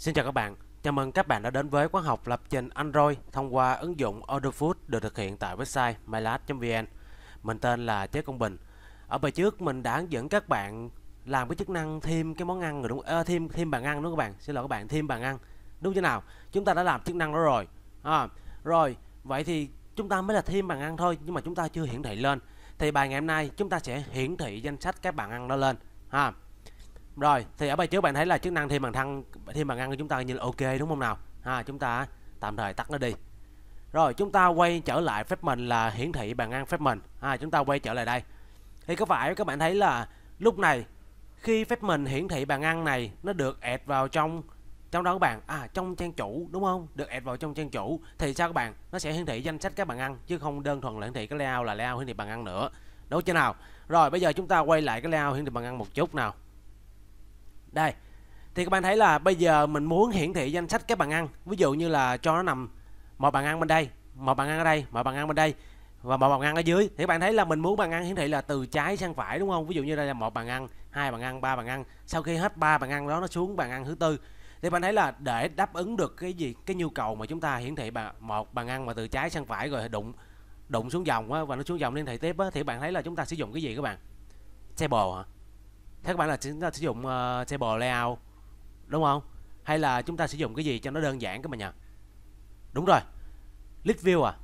Xin chào các bạn, chào mừng các bạn đã đến với khóa học lập trình Android thông qua ứng dụng Orderfood được thực hiện tại website mylad vn Mình tên là Chế Công Bình. Ở bài trước mình đã hướng dẫn các bạn làm cái chức năng thêm cái món ăn rồi đúng à, thêm thêm bàn ăn đúng không các bạn? Xin lỗi các bạn, thêm bàn ăn. Đúng thế nào? Chúng ta đã làm chức năng đó rồi. À, rồi, vậy thì chúng ta mới là thêm bàn ăn thôi nhưng mà chúng ta chưa hiển thị lên. Thì bài ngày hôm nay chúng ta sẽ hiển thị danh sách các bàn ăn đó lên ha. À, rồi thì ở bài trước bạn thấy là chức năng thêm bằng thăng thêm bằng ăn của chúng ta như là ok đúng không nào ha chúng ta tạm thời tắt nó đi rồi chúng ta quay trở lại phép mình là hiển thị bàn ăn phép mình ha chúng ta quay trở lại đây thì có phải các bạn thấy là lúc này khi phép mình hiển thị bàn ăn này nó được ẹt vào trong trong đó các bạn à trong trang chủ đúng không được ẹt vào trong trang chủ thì sao các bạn nó sẽ hiển thị danh sách các bàn ăn chứ không đơn thuần là hiển thị cái layout là layout hiển thị bàn ăn nữa đúng chưa nào rồi bây giờ chúng ta quay lại cái layout hiển thị bàn ăn một chút nào đây thì các bạn thấy là bây giờ mình muốn hiển thị danh sách các bàn ăn ví dụ như là cho nó nằm một bàn ăn bên đây một bàn ăn ở đây một bàn ăn bên đây và một bàn ăn ở dưới thì các bạn thấy là mình muốn bàn ăn hiển thị là từ trái sang phải đúng không ví dụ như đây là một bàn ăn hai bàn ăn ba bàn ăn sau khi hết ba bàn ăn đó nó xuống bàn ăn thứ tư thì bạn thấy là để đáp ứng được cái gì cái nhu cầu mà chúng ta hiển thị bà, một bàn ăn mà từ trái sang phải rồi đụng đụng xuống dòng á, và nó xuống dòng liên thị tiếp á, thì bạn thấy là chúng ta sử dụng cái gì các bạn table hả thế các bạn là chúng ta sử dụng uh, ờ, table layout đúng không hay là chúng ta sử dụng cái gì cho nó đơn giản các bạn nhỉ đúng rồi list view à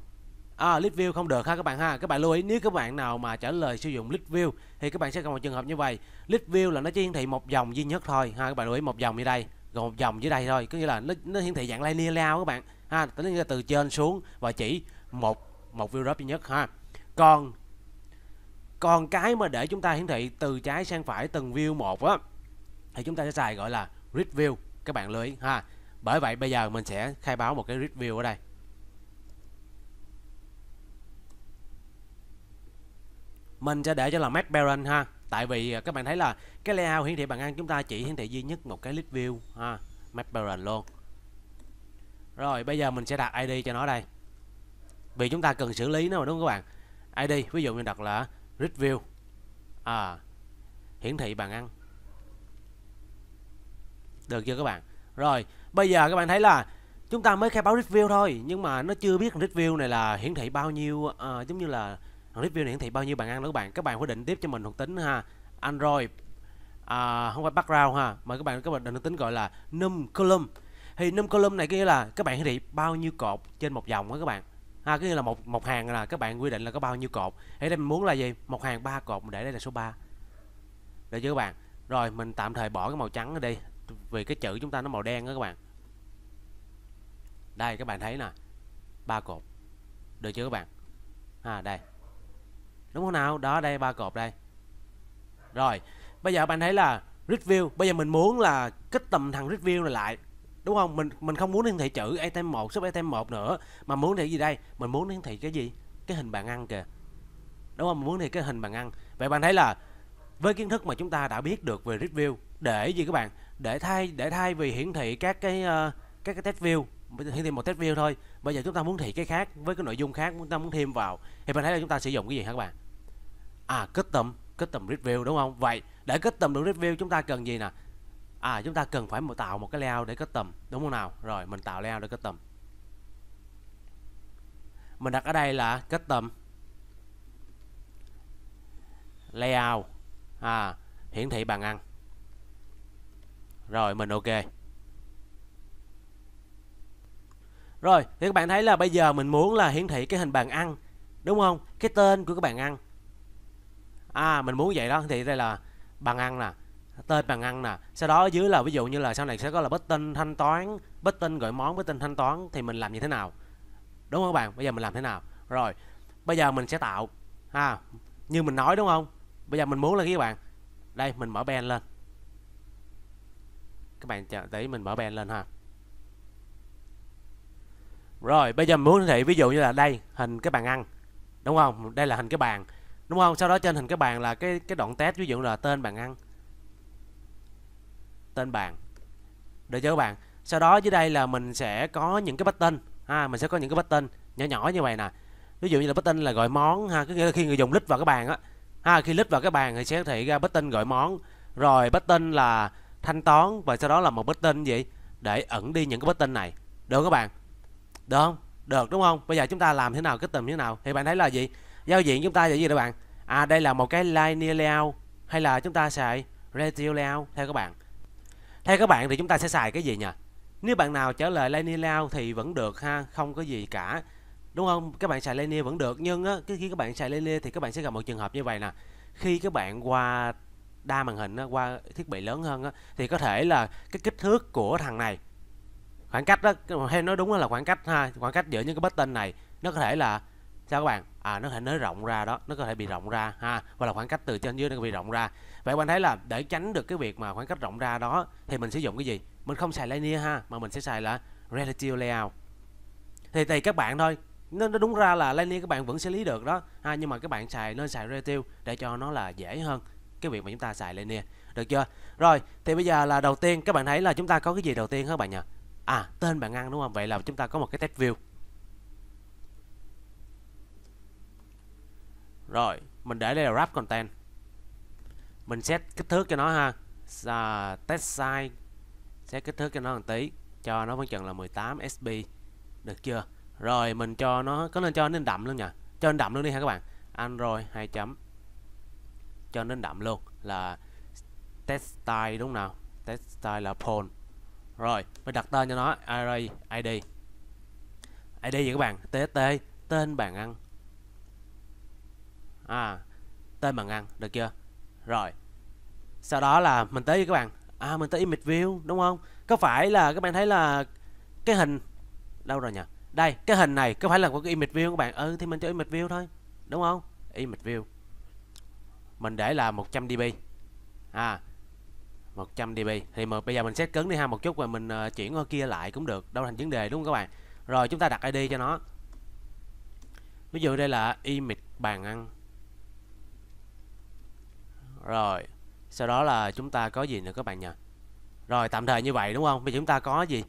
à list view không được ha các bạn ha các bạn lưu ý nếu các bạn nào mà trả lời sử dụng list view thì các bạn sẽ gặp một trường hợp như vậy list view là nó chỉ hiển thị một dòng duy nhất thôi ha các bạn lưu ý một dòng như đây gồm một dòng dưới đây thôi có nghĩa là nó, nó hiển thị dạng linear layout các bạn ha tính từ trên xuống và chỉ một một view drop duy nhất ha còn còn cái mà để chúng ta hiển thị từ trái sang phải từng view một á thì chúng ta sẽ xài gọi là grid view các bạn lưu ý ha bởi vậy bây giờ mình sẽ khai báo một cái grid view ở đây mình sẽ để cho là map parent ha tại vì à, các bạn thấy là cái layout hiển thị bằng ăn chúng ta chỉ hiển thị duy nhất một cái list view ha map parent luôn rồi bây giờ mình sẽ đặt id cho nó đây vì chúng ta cần xử lý nó mà đúng không các bạn id ví dụ mình đặt là Review à, hiển thị bàn ăn được chưa các bạn rồi bây giờ các bạn thấy là chúng ta mới khai báo review thôi nhưng mà nó chưa biết review này là hiển thị bao nhiêu à, giống như là review này hiển thị bao nhiêu bàn ăn đó các bạn các bạn quyết định tiếp cho mình thuộc tính ha Android à, không phải background ha mà các bạn các bạn định tính gọi là num column thì num column này có nghĩa là các bạn hiển thị bao nhiêu cột trên một dòng đó các bạn à cái như là một một hàng là các bạn quy định là có bao nhiêu cột thế đây mình muốn là gì một hàng ba cột mình để đây là số 3 để cho các bạn rồi mình tạm thời bỏ cái màu trắng ở đi vì cái chữ chúng ta nó màu đen đó các bạn đây các bạn thấy nè ba cột được chưa các bạn à đây đúng không nào đó đây ba cột đây rồi bây giờ bạn thấy là review, bây giờ mình muốn là kích tầm thằng review này lại đúng không mình mình không muốn hiển thị chữ item 1 sub item 1 nữa mà muốn thì gì đây mình muốn hiển thị cái gì cái hình bàn ăn kìa đúng không mình muốn thì cái hình bàn ăn vậy bạn thấy là với kiến thức mà chúng ta đã biết được về review để gì các bạn để thay để thay vì hiển thị các cái uh, các cái test view hiển thị một test view thôi bây giờ chúng ta muốn thị cái khác với cái nội dung khác chúng ta muốn thêm vào thì bạn thấy là chúng ta sử dụng cái gì hả các bạn à custom custom grid view đúng không vậy để custom được review chúng ta cần gì nè à chúng ta cần phải một tạo một cái layout để tầm đúng không nào rồi mình tạo layout để tầm mình đặt ở đây là tầm layout à, hiển thị bàn ăn rồi mình ok rồi thì các bạn thấy là bây giờ mình muốn là hiển thị cái hình bàn ăn đúng không cái tên của cái bàn ăn à mình muốn vậy đó thì đây là bàn ăn nè tên bằng ăn nè sau đó ở dưới là ví dụ như là sau này sẽ có là bất tinh thanh toán bất tinh gọi món bất tinh thanh toán thì mình làm như thế nào đúng không các bạn bây giờ mình làm thế nào rồi bây giờ mình sẽ tạo ha à, như mình nói đúng không bây giờ mình muốn là cái các bạn đây mình mở ben lên các bạn chờ để mình mở ben lên ha rồi bây giờ muốn thì ví dụ như là đây hình cái bàn ăn đúng không đây là hình cái bàn đúng không sau đó trên hình cái bàn là cái cái đoạn test ví dụ là tên bàn ăn tên bàn được chưa các bạn sau đó dưới đây là mình sẽ có những cái button ha mình sẽ có những cái button nhỏ nhỏ như vậy nè ví dụ như là button là gọi món ha cứ nghĩa là khi người dùng click vào cái bàn á ha khi click vào cái bàn thì sẽ thể ra button gọi món rồi button là thanh toán và sau đó là một button gì để ẩn đi những cái button này được các bạn được không được đúng không bây giờ chúng ta làm thế nào cái tầm thế nào thì bạn thấy là gì giao diện chúng ta là gì các bạn à đây là một cái linear layout hay là chúng ta xài ratio layout theo các bạn theo các bạn thì chúng ta sẽ xài cái gì nhỉ nếu bạn nào trả lời Lenny Lao thì vẫn được ha không có gì cả đúng không các bạn xài Lenny vẫn được nhưng á, cái khi các bạn xài Lenny thì các bạn sẽ gặp một trường hợp như vậy nè khi các bạn qua đa màn hình á, qua thiết bị lớn hơn á, thì có thể là cái kích thước của thằng này khoảng cách đó hay nói đúng là khoảng cách ha khoảng cách giữa những cái button này nó có thể là sao các bạn à nó có thể nới rộng ra đó nó có thể bị rộng ra ha và là khoảng cách từ trên dưới nó bị rộng ra vậy bạn thấy là để tránh được cái việc mà khoảng cách rộng ra đó thì mình sử dụng cái gì mình không xài linear ha mà mình sẽ xài là relative layout thì tùy các bạn thôi nó, nó đúng ra là linear các bạn vẫn xử lý được đó ha nhưng mà các bạn xài nên xài relative để cho nó là dễ hơn cái việc mà chúng ta xài linear được chưa rồi thì bây giờ là đầu tiên các bạn thấy là chúng ta có cái gì đầu tiên các bạn nhỉ à tên bạn ăn đúng không vậy là chúng ta có một cái test view Rồi, mình để đây là wrap content. Mình set kích thước cho nó ha. À, test size set kích thước cho nó một tí, cho nó vẫn chừng là 18 sb Được chưa? Rồi mình cho nó có nên cho nên đậm luôn nhỉ? Cho nên đậm luôn đi ha các bạn. Android 2 chấm. Cho nên đậm luôn là test style đúng nào? Test style là phone. Rồi, mình đặt tên cho nó array ID. ID gì các bạn? tt tên bàn ăn à, tên bằng ăn được chưa rồi sau đó là mình tới với các bạn à mình tới image view đúng không có phải là các bạn thấy là cái hình đâu rồi nhỉ đây cái hình này có phải là của cái image view các bạn ừ thì mình cho image view thôi đúng không image view mình để là 100 db à 100 db thì mà bây giờ mình xét cứng đi ha một chút và mình ờ, chuyển qua kia lại cũng được đâu thành vấn đề đúng không các bạn rồi chúng ta đặt id cho nó ví dụ đây là image bàn ăn rồi sau đó là chúng ta có gì nữa các bạn nhỉ rồi tạm thời như vậy đúng không bây giờ chúng ta có gì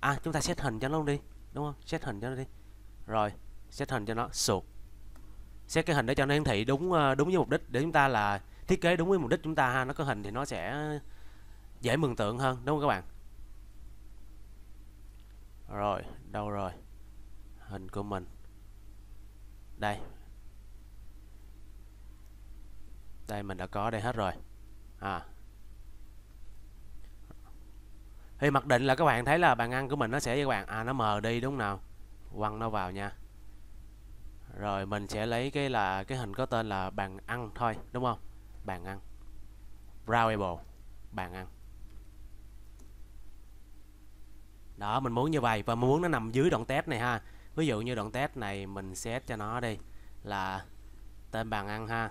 à chúng ta xét hình cho nó đi đúng không xét hình cho nó đi rồi xét hình cho nó sụt xét cái hình để cho nó hiển thị đúng ờ, đúng với mục đích để chúng ta là thiết kế đúng với mục đích chúng ta ha nó có hình thì nó sẽ dễ mường tượng hơn đúng không các bạn rồi đâu rồi hình của mình đây đây mình đã có đây hết rồi à thì mặc định là các bạn thấy là bàn ăn của mình nó sẽ với các bạn à nó mờ đi đúng nào quăng nó vào nha rồi mình sẽ lấy cái là cái hình có tên là bàn ăn thôi đúng không bàn ăn browable bàn ăn đó mình muốn như vậy và mình muốn nó nằm dưới đoạn test này ha ví dụ như đoạn test này mình set cho nó đi là tên bàn ăn ha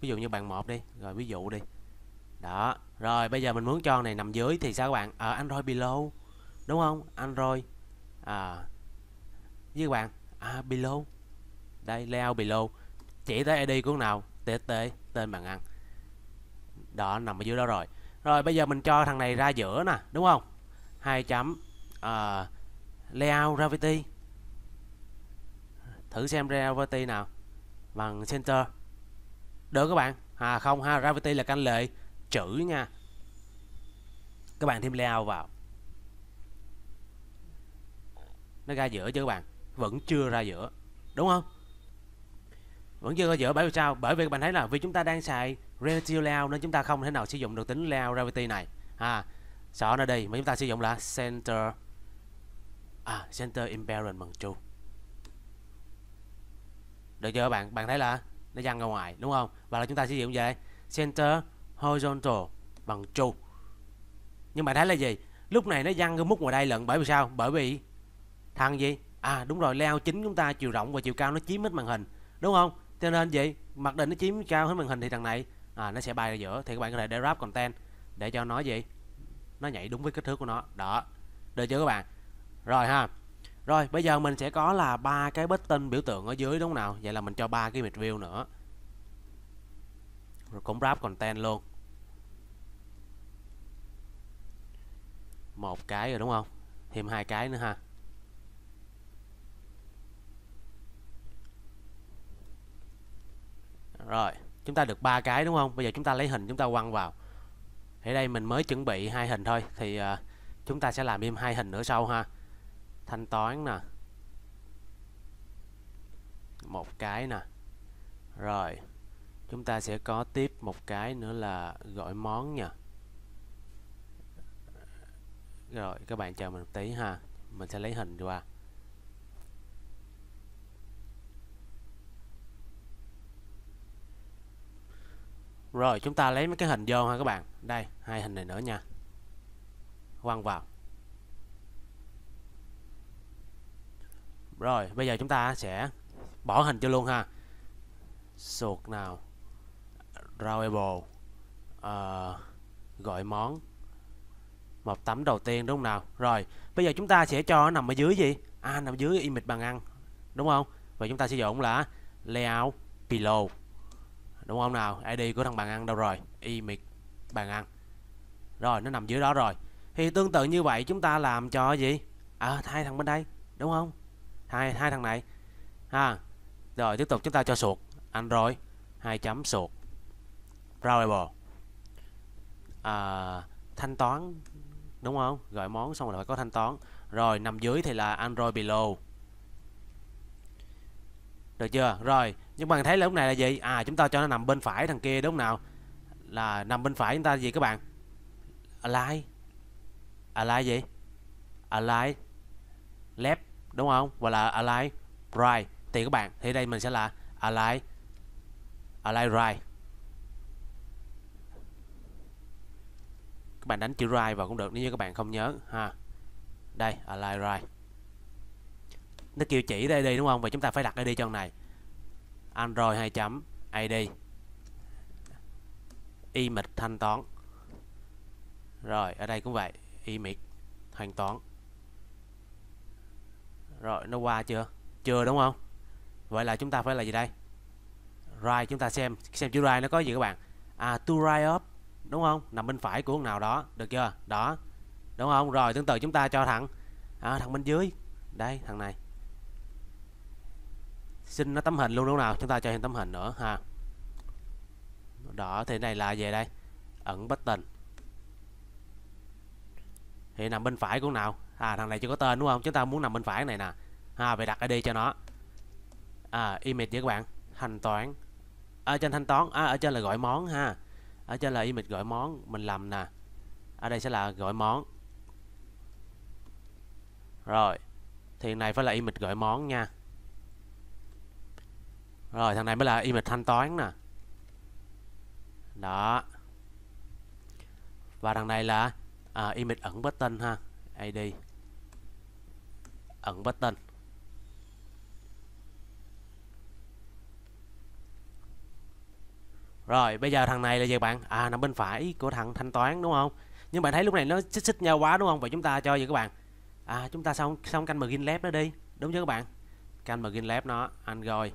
ví dụ như bạn một đi rồi ví dụ đi đó rồi bây giờ mình muốn cho này nằm dưới thì sao các bạn ở ờ, à, Android below đúng không Android à, với các bạn à, below đây layout below chỉ tới ID của nào TT tên bạn ăn đó nằm ở dưới đó rồi rồi bây giờ mình cho thằng này ra giữa nè đúng không hai chấm uh, layout gravity thử xem layout gravity nào bằng center được các bạn à không ha gravity là canh lệ chữ nha các bạn thêm layout vào nó ra giữa chứ các bạn vẫn chưa ra giữa đúng không vẫn chưa ra giữa bởi vì sao bởi vì các bạn thấy là vì chúng ta đang xài relative layout nên chúng ta không thể nào sử dụng được tính layout gravity này à sợ nó đi mà chúng ta sử dụng là center à center imbalance bằng true được chưa các bạn bạn thấy là nó dang ra ngoài đúng không và là chúng ta sử dụng về center horizontal bằng true nhưng mà thấy là gì lúc này nó dăng cái mút ngoài đây lận bởi vì sao bởi vì thằng gì à đúng rồi leo chính chúng ta chiều rộng và chiều cao nó chiếm hết màn hình đúng không cho nên vậy mặt định nó chiếm cao hết màn hình thì thằng này à, nó sẽ bay ra giữa thì các bạn có thể để wrap content để cho nó gì nó nhảy đúng với kích thước của nó đó được chưa các bạn rồi ha rồi bây giờ mình sẽ có là ba cái button biểu tượng ở dưới đúng không nào? Vậy là mình cho ba cái mid view nữa. Rồi cũng wrap content luôn. Một cái rồi đúng không? Thêm hai cái nữa ha. Rồi, chúng ta được ba cái đúng không? Bây giờ chúng ta lấy hình chúng ta quăng vào. Ở đây mình mới chuẩn bị hai hình thôi thì uh, chúng ta sẽ làm thêm hai hình nữa sau ha thanh toán nè một cái nè rồi chúng ta sẽ có tiếp một cái nữa là gọi món nha rồi các bạn chờ mình một tí ha mình sẽ lấy hình qua rồi chúng ta lấy mấy cái hình vô ha các bạn đây hai hình này nữa nha quăng vào Rồi, bây giờ chúng ta sẽ bỏ hình cho luôn ha. Sort nào. Drawable. Uh, ờ, gọi món. Một tấm đầu tiên đúng không nào? Rồi, bây giờ chúng ta sẽ cho nó nằm ở dưới gì? À, nằm dưới image bằng ăn. Đúng không? Và chúng ta sử dụng là layout pillow. Đúng không nào? ID của thằng bàn ăn đâu rồi? Image bàn ăn. Rồi, nó nằm dưới đó rồi. Thì tương tự như vậy chúng ta làm cho gì? À, hai thằng bên đây. Đúng không? hai hai thằng này ha rồi tiếp tục chúng ta cho sụt android hai chấm sụt browable à, thanh toán đúng không gọi món xong rồi phải có thanh toán rồi nằm dưới thì là android below được chưa rồi nhưng bạn thấy là lúc này là gì à chúng ta cho nó nằm bên phải thằng kia đúng nào là nằm bên phải chúng ta gì các bạn align align gì align left đúng không và là align right thì các bạn thì đây mình sẽ là align align right các bạn đánh chữ right vào cũng được nếu như các bạn không nhớ ha đây align right nó kêu chỉ đây đi đúng không vậy chúng ta phải đặt ID cho này Android 2 chấm ID y image thanh toán rồi ở đây cũng vậy y image thanh toán rồi nó qua chưa chưa đúng không vậy là chúng ta phải là gì đây right chúng ta xem xem chữ right nó có gì các bạn à to right up đúng không nằm bên phải của nào đó được chưa đó đúng không rồi tương tự chúng ta cho thằng à, thằng bên dưới đây thằng này xin nó tấm hình luôn đúng nào chúng ta cho thêm tấm hình nữa ha đó thì này là về đây ẩn bất tình thì nằm bên phải của nào à thằng này chưa có tên đúng không chúng ta muốn nằm bên phải này nè à, về đặt ID cho nó à, image nha các bạn thanh toán ở trên thanh toán à, ở trên là gọi món ha ở trên là image gọi món mình làm nè ở đây sẽ là gọi món rồi thì này phải là image gọi món nha rồi thằng này mới là image thanh toán nè đó và thằng này là à, image ẩn button ha id ẩn bất button Rồi bây giờ thằng này là gì bạn À nằm bên phải của thằng thanh toán đúng không Nhưng bạn thấy lúc này nó xích xích nhau quá đúng không Vậy chúng ta cho gì các bạn À chúng ta xong xong canh green lab nó đi Đúng chứ các bạn Canh green lab nó anh rồi,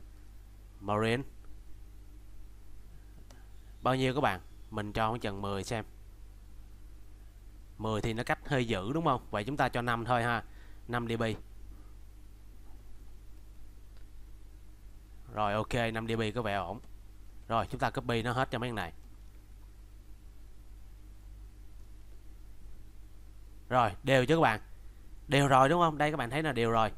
Marine Bao nhiêu các bạn Mình cho chừng 10 xem 10 thì nó cách hơi dữ đúng không Vậy chúng ta cho 5 thôi ha 5 dB Rồi ok 5 dB có vẻ ổn Rồi chúng ta copy nó hết cho mấy này Rồi đều chứ các bạn Đều rồi đúng không Đây các bạn thấy là đều rồi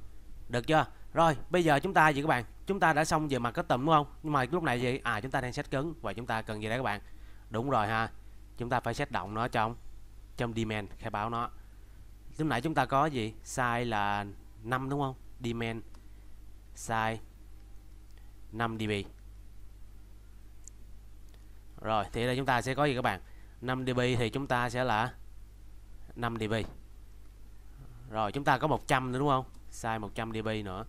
Được chưa Rồi bây giờ chúng ta gì các bạn Chúng ta đã xong về mặt custom đúng không Nhưng mà lúc này gì À chúng ta đang set cứng Và chúng ta cần gì đấy các bạn Đúng rồi ha Chúng ta phải set động nó trong Trong demand khai báo nó Lúc nãy chúng ta có gì Size là 5 đúng không Demand Size 5 dB rồi thì đây chúng ta sẽ có gì các bạn 5 dB thì chúng ta sẽ là 5 dB rồi chúng ta có 100 nữa đúng không sai 100 dB nữa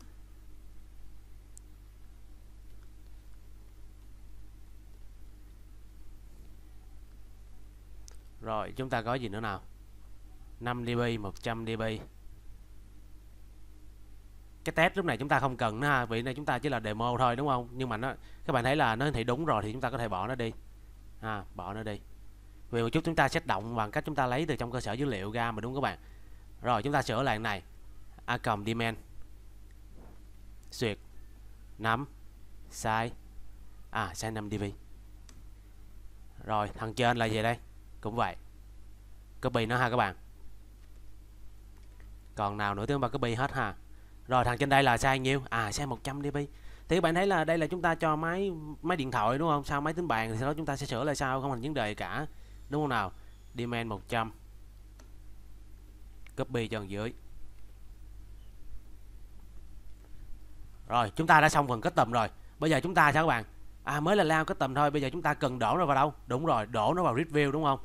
Rồi chúng ta có gì nữa nào 5 dB 100 dB cái test lúc này chúng ta không cần nữa ha vì này chúng ta chỉ là demo thôi đúng không nhưng mà nó các bạn thấy là nó hiển đúng rồi thì chúng ta có thể bỏ nó đi ha à, bỏ nó đi vì một chút chúng ta sẽ động bằng cách chúng ta lấy từ trong cơ sở dữ liệu ra mà đúng các bạn rồi chúng ta sửa lại này a cầm demand duyệt nắm sai à sai 5 dv rồi thằng trên là gì đây cũng vậy copy nó ha các bạn còn nào nữa tiếng ba copy hết ha rồi thằng trên đây là sai nhiêu? À size 100 dB. Thì các bạn thấy là đây là chúng ta cho máy máy điện thoại đúng không? sao máy tính bàn thì sau đó chúng ta sẽ sửa lại sao không thành vấn đề cả. Đúng không nào? Demand 100. Copy cho dưới. Rồi, chúng ta đã xong phần kết tầm rồi. Bây giờ chúng ta sao các bạn? À mới là lao kết tầm thôi, bây giờ chúng ta cần đổ nó vào đâu? Đúng rồi, đổ nó vào review đúng không?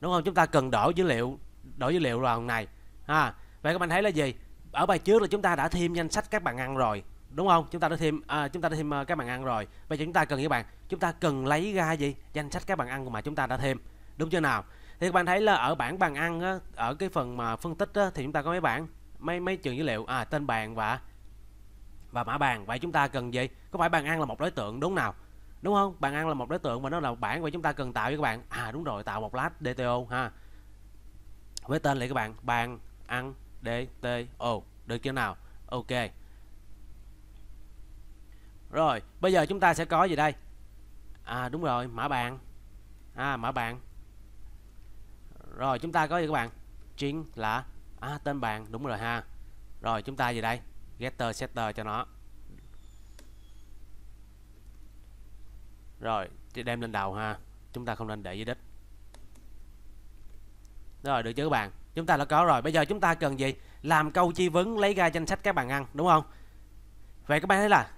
Đúng không? Chúng ta cần đổ dữ liệu, đổ dữ liệu vào này. Ha, vậy các bạn thấy là gì ở bài trước là chúng ta đã thêm danh sách các bạn ăn rồi đúng không chúng ta đã thêm à, chúng ta đã thêm à, các bạn ăn rồi vậy chúng ta cần các bạn chúng ta cần lấy ra gì danh sách các bạn ăn mà chúng ta đã thêm đúng chưa nào thì các bạn thấy là ở bảng bàn ăn á, ở cái phần mà phân tích á, thì chúng ta có mấy bảng mấy mấy trường dữ liệu à tên bàn và và mã bàn vậy chúng ta cần gì có phải bàn ăn là một đối tượng đúng nào đúng không bàn ăn là một đối tượng mà nó là một bảng vậy chúng ta cần tạo cho các bạn à đúng rồi tạo một lát DTO ha với tên lại các bạn bàn ăn D T O được chưa nào ok rồi bây giờ chúng ta sẽ có gì đây à đúng rồi mã bàn à mã bàn rồi chúng ta có gì các bạn chính là à, tên bàn đúng rồi ha rồi chúng ta gì đây getter setter cho nó rồi đem lên đầu ha chúng ta không nên để dưới đích rồi được chứ các bạn chúng ta đã có rồi bây giờ chúng ta cần gì làm câu chi vấn lấy ra danh sách các bàn ăn đúng không vậy các bạn thấy là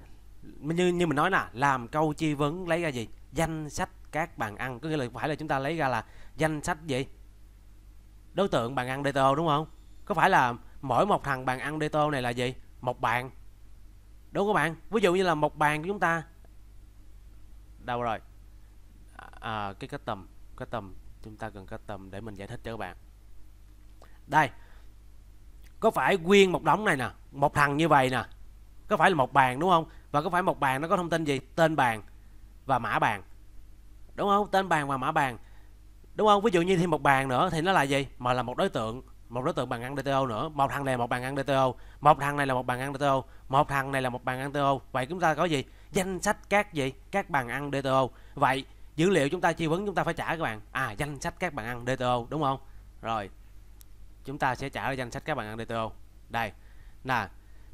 như như mình nói là làm câu chi vấn lấy ra gì danh sách các bàn ăn có nghĩa là phải là chúng ta lấy ra là danh sách gì đối tượng bàn ăn DTO đúng không có phải là mỗi một thằng bàn ăn DTO này là gì một bàn đúng không các bạn ví dụ như là một bàn của chúng ta đâu rồi à, à cái cái tầm cái tầm chúng ta cần cái tầm để mình giải thích cho các bạn đây có phải nguyên một đống này nè một thằng như vậy nè có phải là một bàn đúng không và có phải một bàn nó có thông tin gì tên bàn và mã bàn đúng không tên bàn và mã bàn đúng không ví dụ như thêm một bàn nữa thì nó là gì mà là một đối tượng một đối tượng bàn ăn DTO nữa một thằng này một bàn ăn DTO một thằng này là một bàn ăn DTO một thằng này là một bàn ăn DTO vậy chúng ta có gì danh sách các gì các bàn ăn DTO vậy dữ liệu chúng ta chi vấn chúng ta phải trả các bạn à danh sách các bàn ăn DTO đúng không rồi chúng ta sẽ trả ra danh sách các bạn ăn DTO đây nè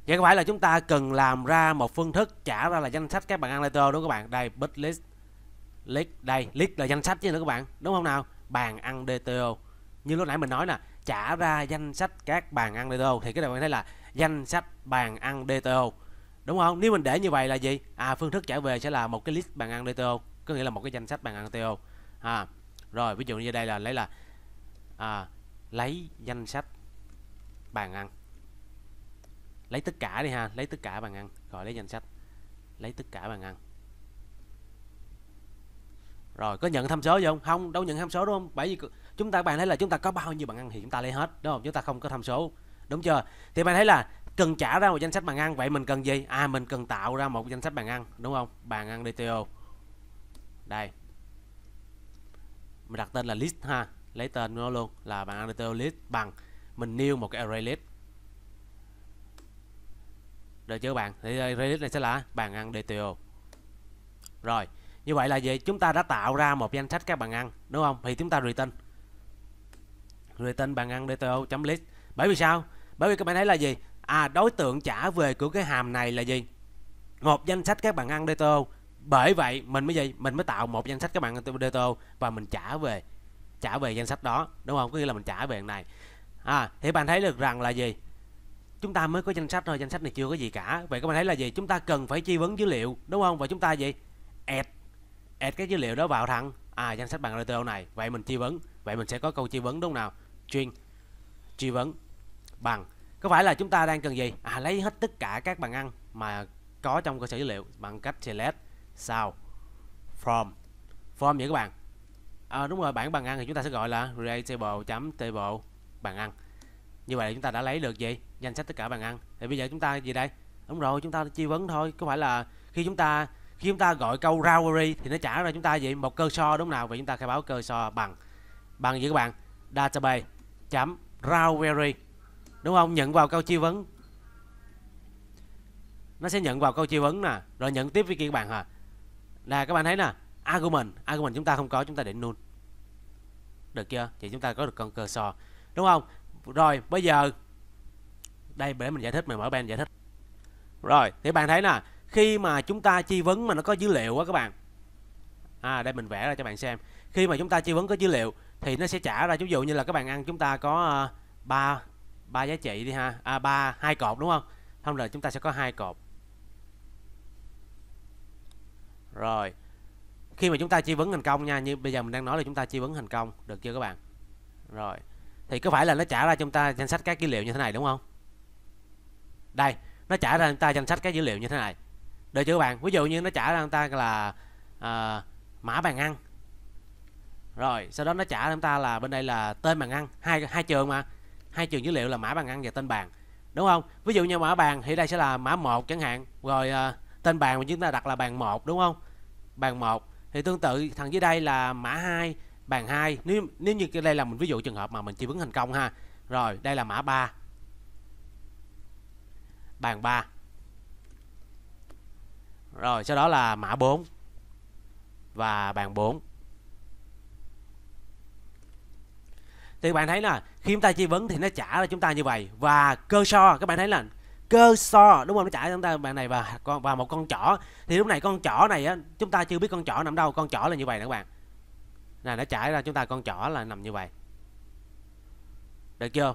vậy có phải là chúng ta cần làm ra một phương thức trả ra là danh sách các bạn ăn DTO đúng không các bạn đây bit list list đây list là danh sách chứ nữa các bạn đúng không nào bàn ăn DTO như lúc nãy mình nói nè trả ra danh sách các bàn ăn DTO thì cái này bạn thấy là danh sách bàn ăn DTO đúng không nếu mình để như vậy là gì à phương thức trả về sẽ là một cái list bàn ăn DTO có nghĩa là một cái danh sách bàn ăn DTO à rồi ví dụ như đây là lấy là à, lấy danh sách bàn ăn lấy tất cả đi ha lấy tất cả bàn ăn gọi lấy danh sách lấy tất cả bàn ăn rồi có nhận tham số gì không không đâu nhận tham số đúng không bởi vì chúng ta bạn thấy là chúng ta có bao nhiêu bàn ăn thì chúng ta lấy hết đúng không chúng ta không có tham số đúng chưa thì bạn thấy là cần trả ra một danh sách bàn ăn vậy mình cần gì à mình cần tạo ra một danh sách bàn ăn đúng không bàn ăn DTO đây mình đặt tên là list ha lấy tên nó luôn là bạn editor list bằng mình new một cái array list được chưa bạn thì array list này sẽ là bàn ăn DTO rồi như vậy là gì chúng ta đã tạo ra một danh sách các bàn ăn đúng không thì chúng ta return return bàn ăn DTO list bởi vì sao bởi vì các bạn thấy là gì à đối tượng trả về của cái hàm này là gì một danh sách các bạn ăn DTO bởi vậy mình mới gì mình mới tạo một danh sách các bạn DTO và mình trả về trả về danh sách đó đúng không có nghĩa là mình trả về này à, thì bạn thấy được rằng là gì chúng ta mới có danh sách thôi danh sách này chưa có gì cả vậy các bạn thấy là gì chúng ta cần phải chi vấn dữ liệu đúng không và chúng ta gì add add cái dữ liệu đó vào thằng à danh sách bằng RTO này vậy mình chi vấn vậy mình sẽ có câu chi vấn đúng không nào chuyên chi vấn bằng có phải là chúng ta đang cần gì à lấy hết tất cả các bằng ăn mà có trong cơ sở dữ liệu bằng cách select sau from form vậy các bạn à, đúng rồi bảng bằng ăn thì chúng ta sẽ gọi là readable table bằng ăn như vậy chúng ta đã lấy được gì danh sách tất cả bằng ăn thì bây giờ chúng ta gì đây đúng rồi chúng ta chi vấn thôi có phải là khi chúng ta khi chúng ta gọi câu rowery thì nó trả ra chúng ta gì một cơ so đúng nào vậy chúng ta khai báo cơ so bằng bằng gì các bạn database chấm rowery đúng không nhận vào câu chi vấn nó sẽ nhận vào câu chi vấn nè rồi nhận tiếp với kia các bạn hả nè các bạn thấy nè argument argument chúng ta không có chúng ta để null được chưa thì chúng ta có được con cơ cursor đúng không rồi bây giờ đây để mình giải thích mình mở bên giải thích rồi thì bạn thấy nè khi mà chúng ta chi vấn mà nó có dữ liệu quá các bạn à đây mình vẽ ra cho bạn xem khi mà chúng ta chi vấn có dữ liệu thì nó sẽ trả ra ví dụ như là các bạn ăn chúng ta có ờ, ba ba giá trị đi ha à ba hai cột đúng không không là chúng ta sẽ có hai cột rồi khi mà chúng ta chi vấn thành công nha như bây giờ mình đang nói là chúng ta chi vấn thành công được chưa các bạn rồi thì có phải là nó trả ra chúng ta danh sách các dữ liệu như thế này đúng không đây nó trả ra chúng ta danh sách các dữ liệu như thế này được chưa các bạn ví dụ như nó trả ra chúng ta là uh, mã bàn ăn rồi sau đó nó trả ra chúng ta là bên đây là tên bàn ăn hai hai trường mà hai trường dữ liệu là mã bàn ăn và tên bàn đúng không ví dụ như mã bàn thì đây sẽ là mã một chẳng hạn rồi uh, tên bàn mà chúng ta đặt là bàn một đúng không bàn một thì tương tự thằng dưới đây là mã 2 bàn 2 nếu nếu như đây là mình ví dụ trường hợp mà mình chỉ vấn thành công ha rồi đây là mã 3 bàn 3 rồi sau đó là mã 4 và bàn 4 thì bạn thấy là khi chúng ta chi vấn thì nó trả cho chúng ta như vậy và cơ so các bạn thấy là cơ so đúng không nó trả cho chúng ta bạn này và con và một con chỏ thì lúc này con chỏ này á chúng ta chưa biết con chỏ nằm đâu con chỏ là như vậy nè các bạn là nó trả ra chúng ta con chỏ là nằm như vậy được chưa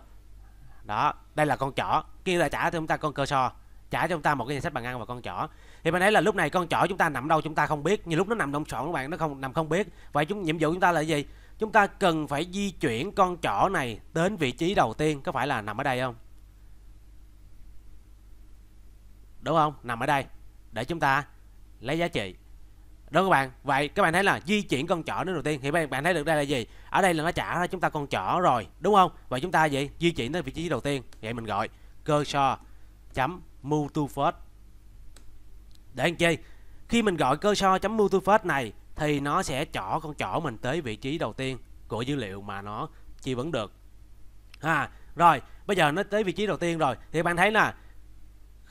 đó đây là con chỏ kia là trả cho chúng ta con cơ so trả cho chúng ta một cái danh sách bằng ăn và con chỏ thì bạn thấy là lúc này con chỏ chúng ta nằm đâu chúng ta không biết như lúc nó nằm trong sọn các bạn nó không nằm không biết vậy chúng nhiệm vụ chúng ta là gì chúng ta cần phải di chuyển con chỏ này đến vị trí đầu tiên có phải là nằm ở đây không đúng không nằm ở đây để chúng ta lấy giá trị đó các bạn vậy các bạn thấy là di chuyển con trỏ đến đầu tiên thì các bạn thấy được đây là gì ở đây là nó trả ra chúng ta con chỏ rồi đúng không và chúng ta gì di chuyển tới vị trí đầu tiên vậy mình gọi cơ so chấm move first để anh chi khi mình gọi cơ so chấm move first này thì nó sẽ chỏ con chỏ mình tới vị trí đầu tiên của dữ liệu mà nó chi vẫn được ha rồi bây giờ nó tới vị trí đầu tiên rồi thì bạn thấy là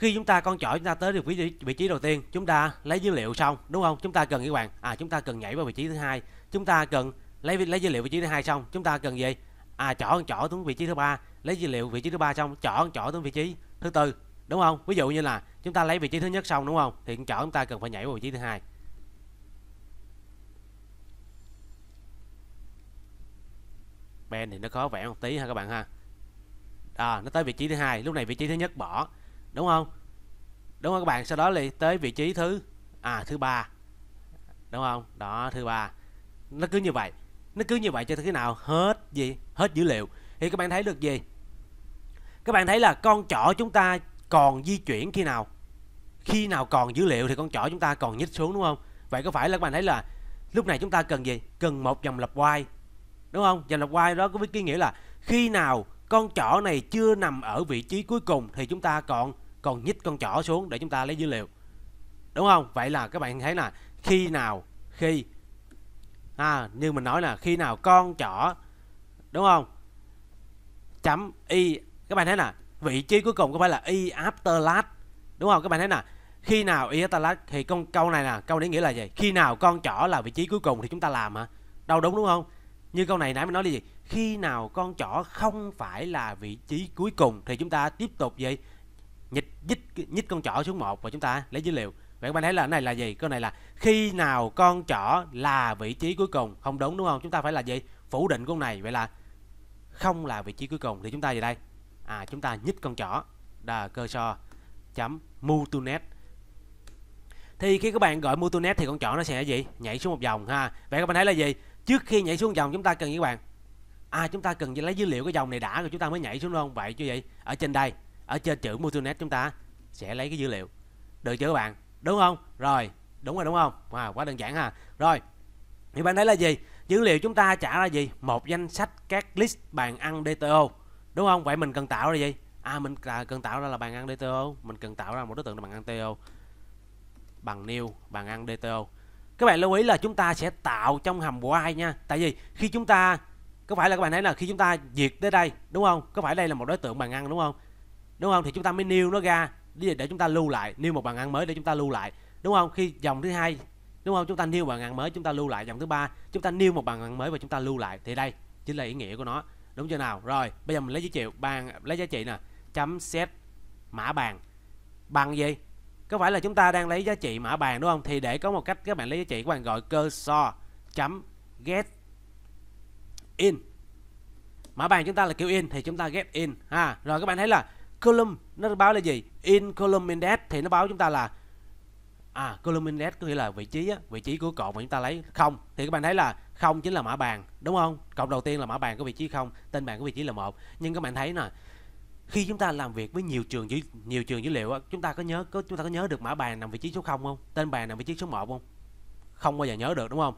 khi chúng ta con chọi chúng ta tới được vị, trí vị trí đầu tiên chúng ta lấy dữ liệu xong đúng không chúng ta cần các bạn à chúng ta cần nhảy vào vị trí thứ hai chúng ta cần lấy lấy dữ liệu vị trí thứ hai xong chúng ta cần gì à chọn chọn xuống vị trí thứ ba lấy dữ liệu vị trí thứ ba xong chọn chọn xuống vị trí thứ tư đúng không ví dụ như là chúng ta lấy vị trí thứ nhất xong đúng không thì chọn chúng ta cần phải nhảy vào vị trí thứ hai ben thì nó khó vẽ một tí ha các bạn ha à, nó tới vị trí thứ hai lúc này vị trí thứ nhất bỏ đúng không đúng không các bạn sau đó lại tới vị trí thứ à thứ ba đúng không đó thứ ba nó cứ như vậy nó cứ như vậy cho tới khi nào hết gì hết dữ liệu thì các bạn thấy được gì các bạn thấy là con chỏ chúng ta còn di chuyển khi nào khi nào còn dữ liệu thì con chỏ chúng ta còn nhích xuống đúng không vậy có phải là các bạn thấy là lúc này chúng ta cần gì cần một dòng lập y đúng không dòng lập y đó có cái nghĩa là khi nào con chỏ này chưa nằm ở vị trí cuối cùng thì chúng ta còn còn nhích con chỏ xuống để chúng ta lấy dữ liệu đúng không vậy là các bạn thấy là khi nào khi à, như mình nói là khi nào con chỏ đúng không chấm y các bạn thấy là vị trí cuối cùng có phải là y after last đúng không các bạn thấy là khi nào y after last thì con câu này là câu đấy nghĩa là gì khi nào con chỏ là vị trí cuối cùng thì chúng ta làm hả đâu đúng đúng không như câu này nãy mình nói là gì khi nào con chỏ không phải là vị trí cuối cùng thì chúng ta tiếp tục vậy nhích nhích nhích con trỏ xuống một và chúng ta lấy dữ liệu vậy các bạn thấy là cái này là gì cái này là khi nào con trỏ là vị trí cuối cùng không đúng đúng không chúng ta phải là gì phủ định con này vậy là không là vị trí cuối cùng thì chúng ta gì đây à chúng ta nhích con trỏ đà cơ so chấm multinet thì khi các bạn gọi multinet thì con trỏ nó sẽ gì nhảy xuống một vòng ha vậy các bạn thấy là gì trước khi nhảy xuống vòng chúng ta cần gì các bạn à chúng ta cần lấy dữ liệu cái dòng này đã rồi chúng ta mới nhảy xuống đúng không? vậy chứ vậy ở trên đây ở trên chữ multinet chúng ta sẽ lấy cái dữ liệu được chưa các bạn đúng không rồi đúng rồi đúng không wow, quá đơn giản ha rồi thì bạn thấy là gì dữ liệu chúng ta trả ra gì một danh sách các list bàn ăn DTO đúng không vậy mình cần tạo ra gì à mình cần tạo ra là bàn ăn DTO mình cần tạo ra một đối tượng là bàn ăn dto bằng new bàn ăn DTO các bạn lưu ý là chúng ta sẽ tạo trong hầm while nha tại vì khi chúng ta có phải là các bạn thấy là khi chúng ta diệt tới đây đúng không có phải đây là một đối tượng bàn ăn đúng không đúng không thì chúng ta mới nêu nó ra để, chúng ta lưu lại nêu một bàn ăn mới để chúng ta lưu lại đúng không khi dòng thứ hai đúng không chúng ta nêu bàn ăn mới chúng ta lưu lại dòng thứ ba chúng ta nêu một bàn ăn mới và chúng ta lưu lại thì đây chính là ý nghĩa của nó đúng chưa nào rồi bây giờ mình lấy giá trị bàn lấy giá trị nè chấm set mã bàn bằng gì có phải là chúng ta đang lấy giá trị mã bàn đúng không thì để có một cách các bạn lấy giá trị các bạn gọi cơ so chấm get in mã bàn chúng ta là kiểu in thì chúng ta get in ha rồi các bạn thấy là column nó báo là gì in column index thì nó báo chúng ta là à column index có nghĩa là vị trí á, vị trí của cột mà chúng ta lấy không thì các bạn thấy là không chính là mã bàn đúng không cột đầu tiên là mã bàn có vị trí không tên bàn có vị trí là một nhưng các bạn thấy nè khi chúng ta làm việc với nhiều trường dữ nhiều trường dữ liệu á, chúng ta có nhớ có chúng ta có nhớ được mã bàn nằm vị trí số 0 không tên bàn nằm vị trí số 1 không không bao giờ nhớ được đúng không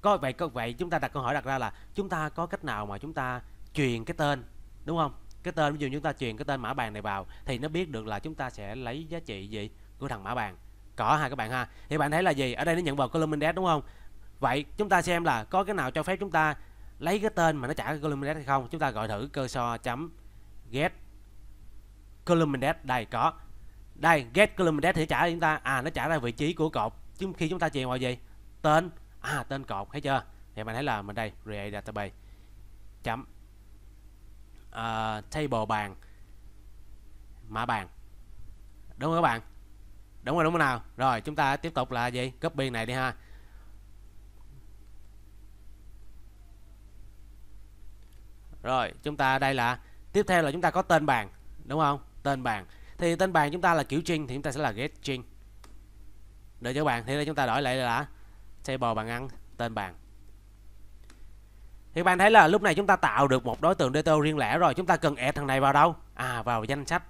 có vậy có vậy chúng ta đặt câu hỏi đặt ra là chúng ta có cách nào mà chúng ta truyền cái tên đúng không cái tên ví dụ chúng ta truyền cái tên mã bàn này vào thì nó biết được là chúng ta sẽ lấy giá trị gì của thằng mã bàn có ha các bạn ha thì bạn thấy là gì ở đây nó nhận vào column index đúng không vậy chúng ta xem là có cái nào cho phép chúng ta lấy cái tên mà nó trả cái column index hay không chúng ta gọi thử cursor chấm get column index đây có đây get column index thì trả chúng ta à nó trả ra vị trí của cột chứ khi chúng ta truyền vào gì tên à tên cột thấy chưa thì bạn thấy là mình đây create database chấm uh, table bàn mã bàn đúng không các bạn đúng rồi đúng không nào rồi chúng ta tiếp tục là gì copy này đi ha rồi chúng ta đây là tiếp theo là chúng ta có tên bàn đúng không tên bàn thì tên bàn chúng ta là kiểu trinh thì chúng ta sẽ là get trinh. được cho bạn thì đây chúng ta đổi lại là table bàn ăn tên bàn thì bạn thấy là lúc này chúng ta tạo được một đối tượng DTO riêng lẻ rồi chúng ta cần add thằng này vào đâu à vào danh sách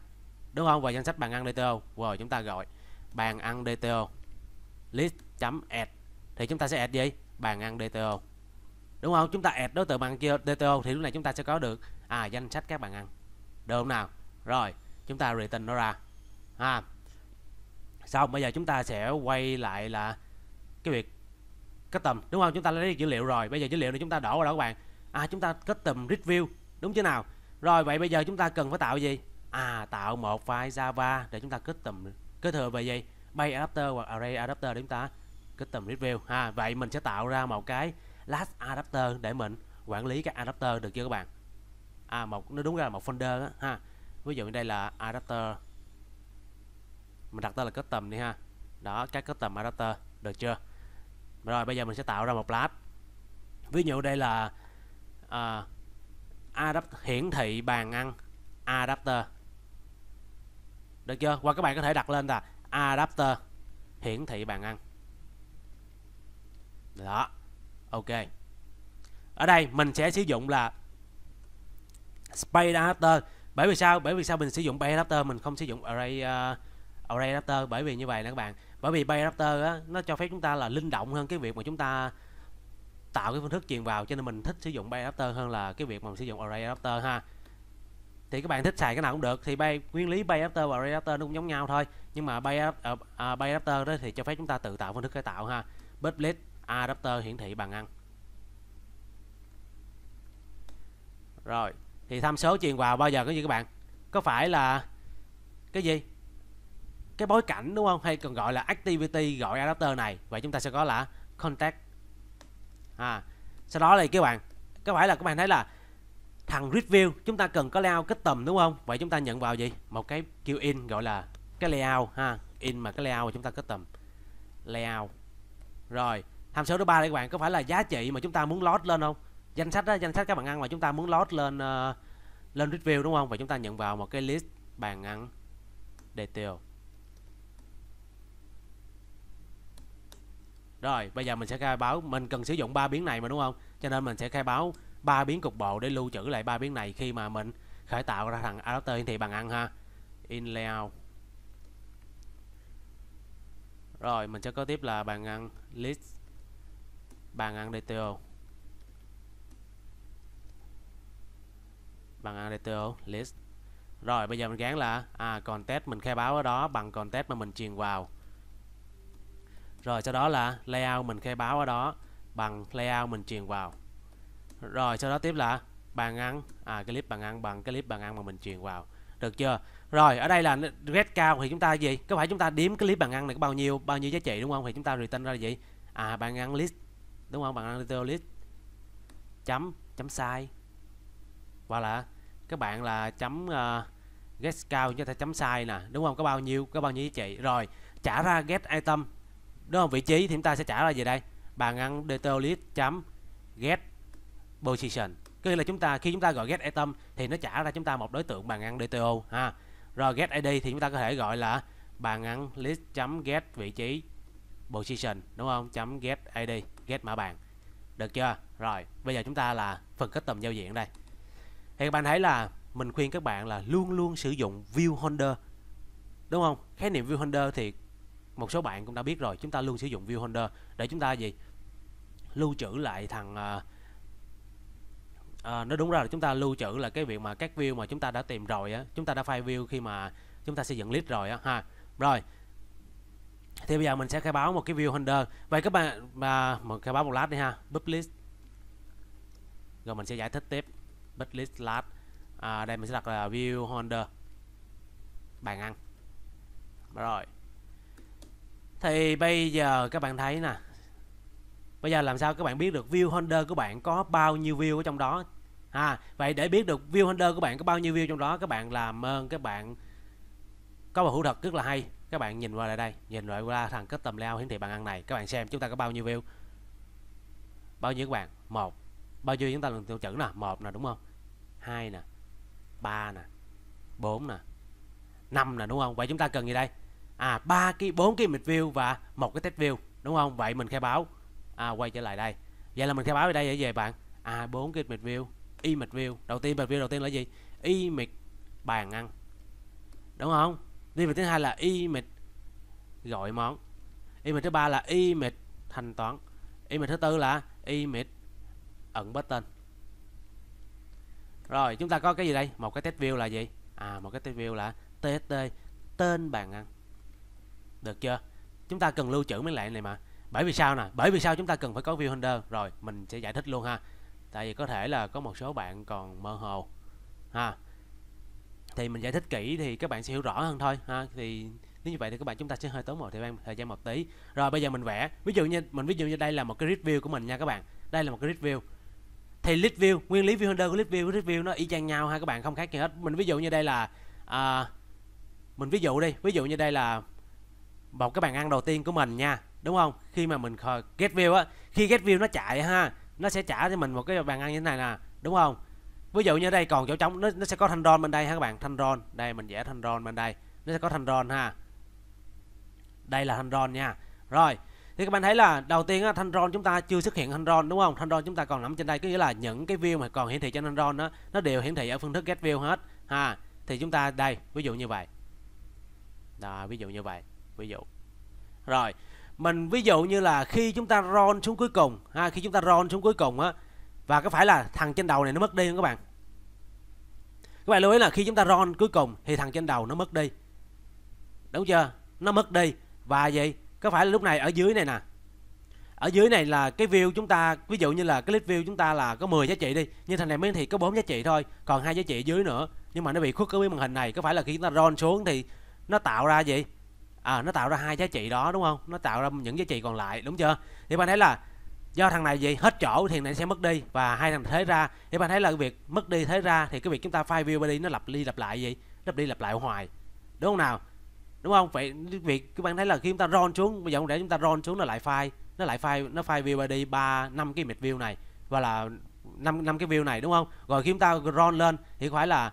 đúng không vào danh sách bàn ăn DTO rồi chúng ta gọi bàn ăn DTO list chấm add thì chúng ta sẽ add gì bàn ăn DTO đúng không chúng ta add đối tượng bàn kia DTO thì lúc này chúng ta sẽ có được à danh sách các bàn ăn được không nào rồi chúng ta return nó ra ha à. xong bây giờ chúng ta sẽ quay lại là cái việc custom đúng không chúng ta lấy dữ liệu rồi bây giờ dữ liệu này chúng ta đổ vào đó các bạn à chúng ta custom review đúng chứ nào rồi vậy bây giờ chúng ta cần phải tạo gì à tạo một file java để chúng ta custom kế thừa về gì bay adapter hoặc array adapter để chúng ta custom review ha à, vậy mình sẽ tạo ra một cái last adapter để mình quản lý các adapter được chưa các bạn à một nó đúng ra là một folder đó, ha ví dụ đây là adapter mình đặt tên là custom đi ha đó các custom adapter được chưa rồi bây giờ mình sẽ tạo ra một class ví dụ đây là uh, à, adapt hiển thị bàn ăn adapter được chưa qua các bạn có thể đặt lên là adapter hiển thị bàn ăn đó ok ở đây mình sẽ sử dụng là space adapter bởi vì sao bởi vì sao mình sử dụng array adapter mình không sử dụng array uh, array adapter bởi vì như vậy nè các bạn bởi vì bay adapter á, nó cho phép chúng ta là linh động hơn cái việc mà chúng ta tạo cái phương thức truyền vào cho nên mình thích sử dụng bay adapter hơn là cái việc mà mình sử dụng array adapter ha thì các bạn thích xài cái nào cũng được thì bay nguyên lý bay adapter và array adapter nó cũng giống nhau thôi nhưng mà bay, uh, uh, bay adapter đó thì cho phép chúng ta tự tạo phương thức cải tạo ha public adapter hiển thị bằng ăn rồi thì tham số truyền vào bao giờ có gì các bạn có phải là cái gì cái bối cảnh đúng không hay còn gọi là activity gọi adapter này vậy chúng ta sẽ có là contact à, sau đó là các bạn có phải là các bạn thấy là thằng grid view chúng ta cần có layout kết tầm đúng không vậy chúng ta nhận vào gì một cái kêu in gọi là cái layout ha in mà cái layout mà chúng ta kết tầm layout rồi tham số thứ ba đây các bạn có phải là giá trị mà chúng ta muốn load lên không danh sách đó danh sách các bạn ăn mà chúng ta muốn load lên uh, lên grid view đúng không vậy chúng ta nhận vào một cái list bàn ăn detail Rồi, bây giờ mình sẽ khai báo mình cần sử dụng ba biến này mà đúng không? Cho nên mình sẽ khai báo ba biến cục bộ để lưu trữ lại ba biến này khi mà mình khởi tạo ra thằng adapter hiển thị bằng ăn ha. In layout. Rồi, mình sẽ có tiếp là bàn ăn list bàn ăn detail Bàn ăn detail list. Rồi, bây giờ mình gán là à content mình khai báo ở đó bằng content mà mình truyền vào rồi sau đó là layout mình khai báo ở đó bằng layout mình truyền vào rồi sau đó tiếp là bàn ăn à clip bàn ăn bằng clip bàn ăn mà mình truyền vào được chưa rồi ở đây là red cao thì chúng ta gì có phải chúng ta điếm clip bàn ăn này có bao nhiêu bao nhiêu giá trị đúng không thì chúng ta return ra là gì à bàn ăn list đúng không bàn ăn detail list chấm chấm sai hoặc là các bạn là chấm uh, ờ, get cao chúng ta chấm sai nè đúng không có bao nhiêu có bao nhiêu giá trị rồi trả ra get item đúng không vị trí thì chúng ta sẽ trả ra về đây Bàn ngăn delete chấm get position có nghĩa là chúng ta khi chúng ta gọi get item thì nó trả ra chúng ta một đối tượng bàn ngăn DTO ha rồi get ID thì chúng ta có thể gọi là bàn ngăn list chấm get vị trí position đúng không chấm get ID get mã bàn được chưa rồi bây giờ chúng ta là phần kết tầm giao diện đây thì các bạn thấy là mình khuyên các bạn là luôn luôn sử dụng view holder đúng không khái niệm view holder thì một số bạn cũng đã biết rồi chúng ta luôn sử dụng view holder để chúng ta gì lưu trữ lại thằng à, à, nó đúng ra là chúng ta lưu trữ là cái việc mà các view mà chúng ta đã tìm rồi á chúng ta đã file view khi mà chúng ta xây dựng list rồi á ha rồi thì bây giờ mình sẽ khai báo một cái view holder vậy các bạn mà mình khai báo một lát đi ha list rồi mình sẽ giải thích tiếp list lát à, đây mình sẽ đặt là view holder bàn ăn rồi thì bây giờ các bạn thấy nè bây giờ làm sao các bạn biết được view holder của bạn có bao nhiêu view ở trong đó à vậy để biết được view holder của bạn có bao nhiêu view trong đó các bạn làm ơn các bạn có một hữu thật rất là hay các bạn nhìn qua lại đây nhìn lại qua thằng cái tầm leo hiển thị bằng ăn này các bạn xem chúng ta có bao nhiêu view bao nhiêu các bạn một bao nhiêu chúng ta lần tiêu chữ nè một nè đúng không hai nè ba nè bốn nè năm nè đúng không vậy chúng ta cần gì đây à ba cái bốn cái mid view và một cái test view đúng không vậy mình khai báo à, quay trở lại đây vậy là mình khai báo ở đây để về bạn à bốn cái mid view y mid view đầu tiên mid view đầu tiên là gì y mid bàn ăn đúng không đi mid thứ hai là y mid gọi món y mid thứ ba là y mid thanh toán y mid thứ tư là y mid ẩn bất tên rồi chúng ta có cái gì đây một cái test view là gì à một cái test view là tst tên bàn ăn được chưa chúng ta cần lưu trữ mấy lệnh này mà bởi vì sao nè bởi vì sao chúng ta cần phải có view holder rồi mình sẽ giải thích luôn ha tại vì có thể là có một số bạn còn mơ hồ ha thì mình giải thích kỹ thì các bạn sẽ hiểu rõ hơn thôi ha thì nếu như vậy thì các bạn chúng ta sẽ hơi tốn một thời gian thời gian một tí rồi bây giờ mình vẽ ví dụ như mình ví dụ như đây là một cái grid view của mình nha các bạn đây là một cái grid view thì list view nguyên lý view holder của list view grid view nó y chang nhau ha các bạn không khác gì hết mình ví dụ như đây là à, mình ví dụ đi ví dụ như đây là một cái bàn ăn đầu tiên của mình nha đúng không khi mà mình get view á khi get view nó chạy ha nó sẽ trả cho mình một cái bàn ăn như thế này nè đúng không ví dụ như đây còn chỗ trống nó, nó sẽ có thanh ron bên đây ha các bạn thanh ron đây mình vẽ thanh ron bên đây nó sẽ có thanh ron ha đây là thanh ron nha rồi thì các bạn thấy là đầu tiên á, thanh ron chúng ta chưa xuất hiện thanh ron đúng không thanh ron chúng ta còn nằm trên đây có nghĩa là những cái view mà còn hiển thị trên thanh ron đó nó đều hiển thị ở phương thức get view hết ha thì chúng ta đây ví dụ như vậy đó ví dụ như vậy ví dụ rồi mình ví dụ như là khi chúng ta ron xuống cuối cùng ha khi chúng ta ron xuống cuối cùng á và có phải là thằng trên đầu này nó mất đi không các bạn các bạn lưu ý là khi chúng ta ron cuối cùng thì thằng trên đầu nó mất đi đúng chưa nó mất đi và vậy có phải là lúc này ở dưới này nè ở dưới này là cái view chúng ta ví dụ như là cái list view chúng ta là có 10 giá trị đi nhưng thằng này mới thì có bốn giá trị thôi còn hai giá trị ở dưới nữa nhưng mà nó bị khuất ở cái màn hình này có phải là khi chúng ta ron xuống thì nó tạo ra gì à, nó tạo ra hai giá trị đó đúng không nó tạo ra những giá trị còn lại đúng chưa thì bạn thấy là do thằng này gì hết chỗ thì này sẽ mất đi và hai thằng thế ra thì bạn thấy là việc mất đi thế ra thì cái việc chúng ta file view đi nó lặp đi lặp lại gì lặp đi lặp lại hoài đúng không nào đúng không vậy việc các bạn thấy là khi chúng ta ron xuống bây giờ không để chúng ta ron xuống là lại file nó lại file nó file view đi ba năm cái mệt view này và là năm năm cái view này đúng không rồi khi chúng ta ron lên thì phải là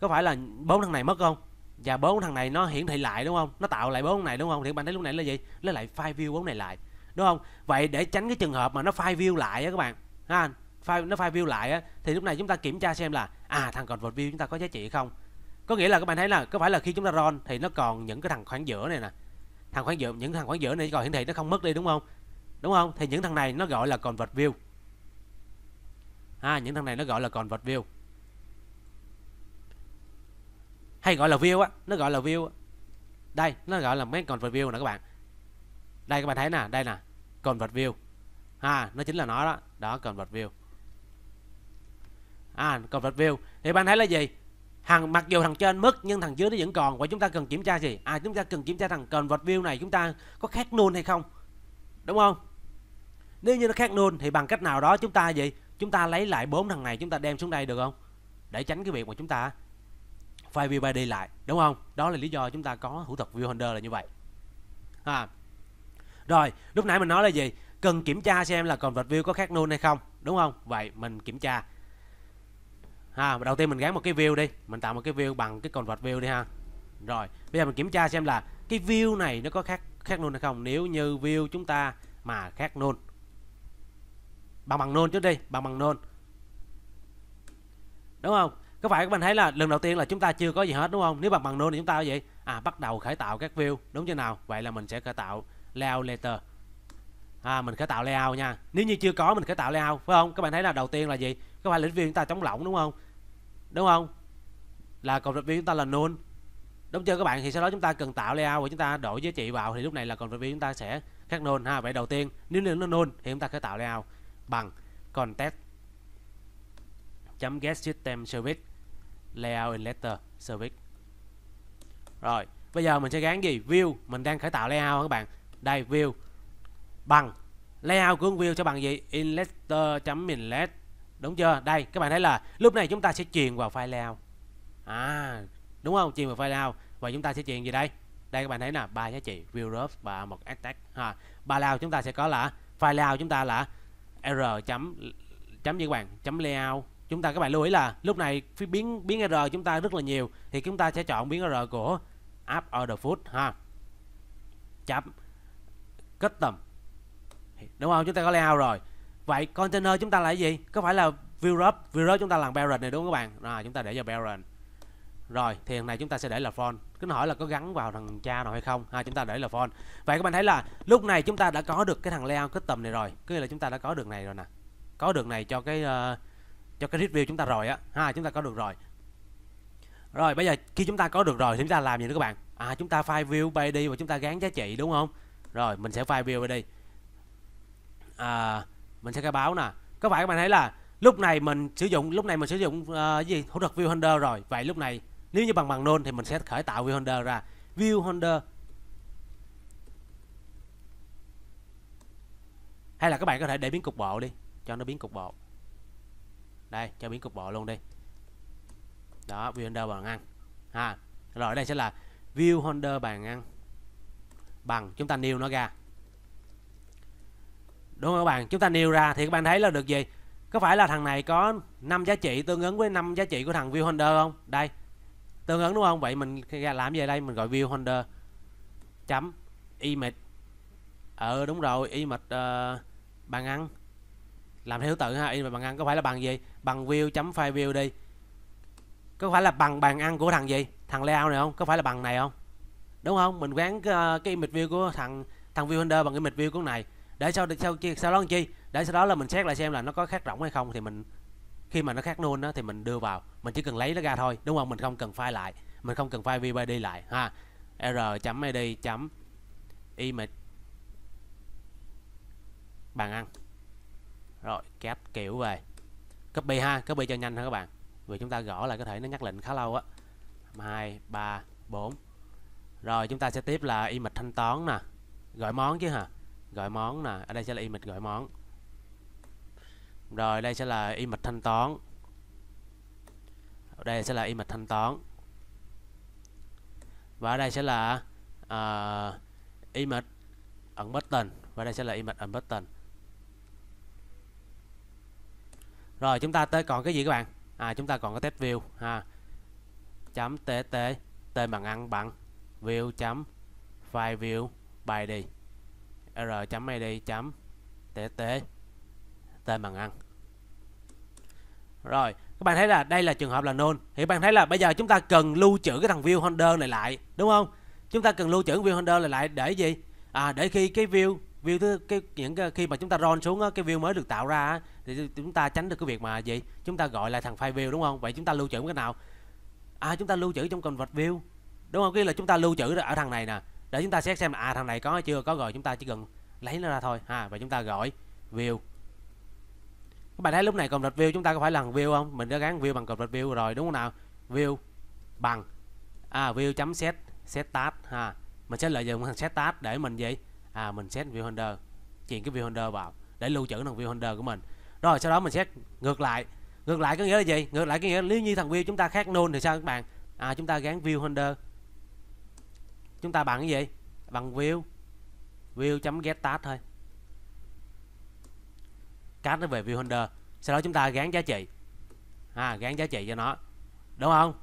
có phải là bốn thằng này mất không và bốn thằng này nó hiển thị lại đúng không nó tạo lại bốn này đúng không thì bạn thấy lúc này là gì nó lại file view bốn này lại đúng không vậy để tránh cái trường hợp mà nó file view lại á các bạn ha file nó file view lại á thì lúc này chúng ta kiểm tra xem là à thằng còn vượt view chúng ta có giá trị không có nghĩa là các bạn thấy là có phải là khi chúng ta ron thì nó còn những cái thằng khoảng giữa này nè thằng khoảng giữa những thằng khoảng giữa này còn hiển thị nó không mất đi đúng không đúng không thì những thằng này nó gọi là còn vật view ha những thằng này nó gọi là còn vật view hay gọi là view á nó gọi là view đây nó gọi là mấy con vật view nè các bạn đây các bạn thấy nè đây nè con vật view ha à, nó chính là nó đó đó con vật view à còn vật view thì bạn thấy là gì thằng mặc dù thằng trên mất nhưng thằng dưới nó vẫn còn và chúng ta cần kiểm tra gì à chúng ta cần kiểm tra thằng còn vật view này chúng ta có khác null hay không đúng không nếu như nó khác null thì bằng cách nào đó chúng ta gì chúng ta lấy lại bốn thằng này chúng ta đem xuống đây được không để tránh cái việc mà chúng ta file view 3D lại đúng không đó là lý do chúng ta có thủ thuật viewfinder là như vậy à. rồi lúc nãy mình nói là gì cần kiểm tra xem là còn vật view có khác nôn hay không đúng không vậy mình kiểm tra ha à, đầu tiên mình gắn một cái view đi mình tạo một cái view bằng cái convert view đi ha rồi bây giờ mình kiểm tra xem là cái view này nó có khác khác nôn hay không nếu như view chúng ta mà khác nôn bằng bằng nôn trước đi bằng bằng nôn đúng không có phải các bạn thấy là lần đầu tiên là chúng ta chưa có gì hết đúng không nếu bằng bằng nôn thì chúng ta vậy à bắt đầu khởi tạo các view đúng chưa nào vậy là mình sẽ khởi tạo layout later à, mình khởi tạo layout nha nếu như chưa có mình khởi tạo layout phải không các bạn thấy là đầu tiên là gì các bạn lĩnh view chúng ta trống lỏng đúng không đúng không là còn view chúng ta là null đúng chưa các bạn thì sau đó chúng ta cần tạo layout và chúng ta đổi giá trị vào thì lúc này là còn view chúng ta sẽ khác null ha vậy đầu tiên nếu nó null thì chúng ta khởi tạo layout bằng content chấm get system service layout in letter service rồi bây giờ mình sẽ gắn gì view mình đang khởi tạo layout các bạn đây view bằng layout của view cho bằng gì inletter chấm inlet đúng chưa đây các bạn thấy là lúc này chúng ta sẽ truyền vào file layout à đúng không truyền vào file layout và chúng ta sẽ truyền gì đây đây các bạn thấy là ba giá trị view rough và một attack ha ba layout chúng ta sẽ có là file layout chúng ta là r chấm chấm gì các bạn chấm layout chúng ta các bạn lưu ý là lúc này phía biến biến r chúng ta rất là nhiều thì chúng ta sẽ chọn biến r của app order food ha chấm custom đúng không chúng ta có layout rồi vậy container chúng ta là gì có phải là view wrap view wrap chúng ta làm parent này đúng không các bạn rồi chúng ta để vào parent rồi thì thằng này chúng ta sẽ để là font cứ hỏi là có gắn vào thằng cha nào hay không ha chúng ta để là font vậy các bạn thấy là lúc này chúng ta đã có được cái thằng layout custom này rồi cứ là chúng ta đã có được này rồi nè có được này cho cái uh, cho cái review chúng ta rồi á ha chúng ta có được rồi rồi bây giờ khi chúng ta có được rồi thì chúng ta làm gì nữa các bạn à chúng ta file view by đi và chúng ta gán giá trị đúng không rồi mình sẽ file view by đi à, mình sẽ khai báo nè có phải các bạn thấy là lúc này mình sử dụng lúc này mình sử dụng uh, gì hỗ trợ view holder rồi vậy lúc này nếu như bằng bằng nôn thì mình sẽ khởi tạo view holder ra view holder hay là các bạn có thể để biến cục bộ đi cho nó biến cục bộ đây cho biến cục bộ luôn đi đó view holder bằng ăn ha rồi đây sẽ là view holder bằng ăn bằng chúng ta nêu nó ra đúng không các bạn chúng ta nêu ra thì các bạn thấy là được gì có phải là thằng này có 5 giá trị tương ứng với 5 giá trị của thằng view holder không đây tương ứng đúng không vậy mình làm gì đây mình gọi view holder chấm image ờ đúng rồi image uh, ờ, bằng ăn làm theo thứ tự ha in và bằng ăn có phải là bằng gì bằng view chấm file view đi có phải là bằng bàn ăn của thằng gì thằng layout này không có phải là bằng này không đúng không mình gắn cái, ờ, cái image view của thằng thằng view viewfinder bằng cái image view của này để sau sau sau đó làm chi để sau đó là mình xét lại xem là nó có khác rộng hay không thì mình khi mà nó khác luôn đó thì mình đưa vào mình chỉ cần lấy nó ra thôi đúng không mình không cần file lại mình không cần file vbd lại ha r chấm id chấm image bàn ăn rồi cáp kiểu về copy ha copy cho nhanh ha các bạn vì chúng ta gõ là có thể nó nhắc lệnh khá lâu á 2 3 4 rồi chúng ta sẽ tiếp là y thanh toán nè gọi món chứ hả gọi món nè ở đây sẽ là y gọi món rồi đây sẽ là y thanh toán ở đây sẽ là y thanh toán và ở đây sẽ là uh, image ẩn button và đây sẽ là image ẩn button rồi chúng ta tới còn cái gì các bạn à chúng ta còn có test view ha chấm tt tên bằng ăn bằng view chấm file view bài đi r chấm id chấm tt tên bằng ăn rồi các bạn thấy là đây là trường hợp là nôn thì các bạn thấy là bây giờ chúng ta cần lưu trữ cái thằng view holder này lại đúng không chúng ta cần lưu trữ view holder này lại để gì à để khi cái view view thứ cái những cái, khi mà chúng ta roll xuống á, cái view mới được tạo ra thì chúng ta tránh được cái việc mà gì chúng ta gọi là thằng file view đúng không vậy chúng ta lưu trữ cái nào à chúng ta lưu trữ trong vật view đúng không cái là chúng ta lưu trữ ở thằng này nè để chúng ta xét xem à thằng này có chưa có rồi chúng ta chỉ cần lấy nó ra thôi ha và chúng ta gọi view các bạn thấy lúc này vật view chúng ta có phải là view không mình đã gắn view bằng vật view rồi đúng không nào view bằng à view chấm set set tab ha mình sẽ lợi dụng thằng set tab để mình gì à, mình view viewfinder chuyển cái view viewfinder vào để lưu trữ thằng view viewfinder của mình rồi sau đó mình xét ngược lại ngược lại có nghĩa là gì ngược lại có nghĩa là nếu như thằng view chúng ta khác nôn thì sao các bạn à, chúng ta gán viewfinder chúng ta bằng cái gì bằng view view chấm get tag thôi cát nó về view viewfinder sau đó chúng ta gán giá trị à, gán giá trị cho nó đúng không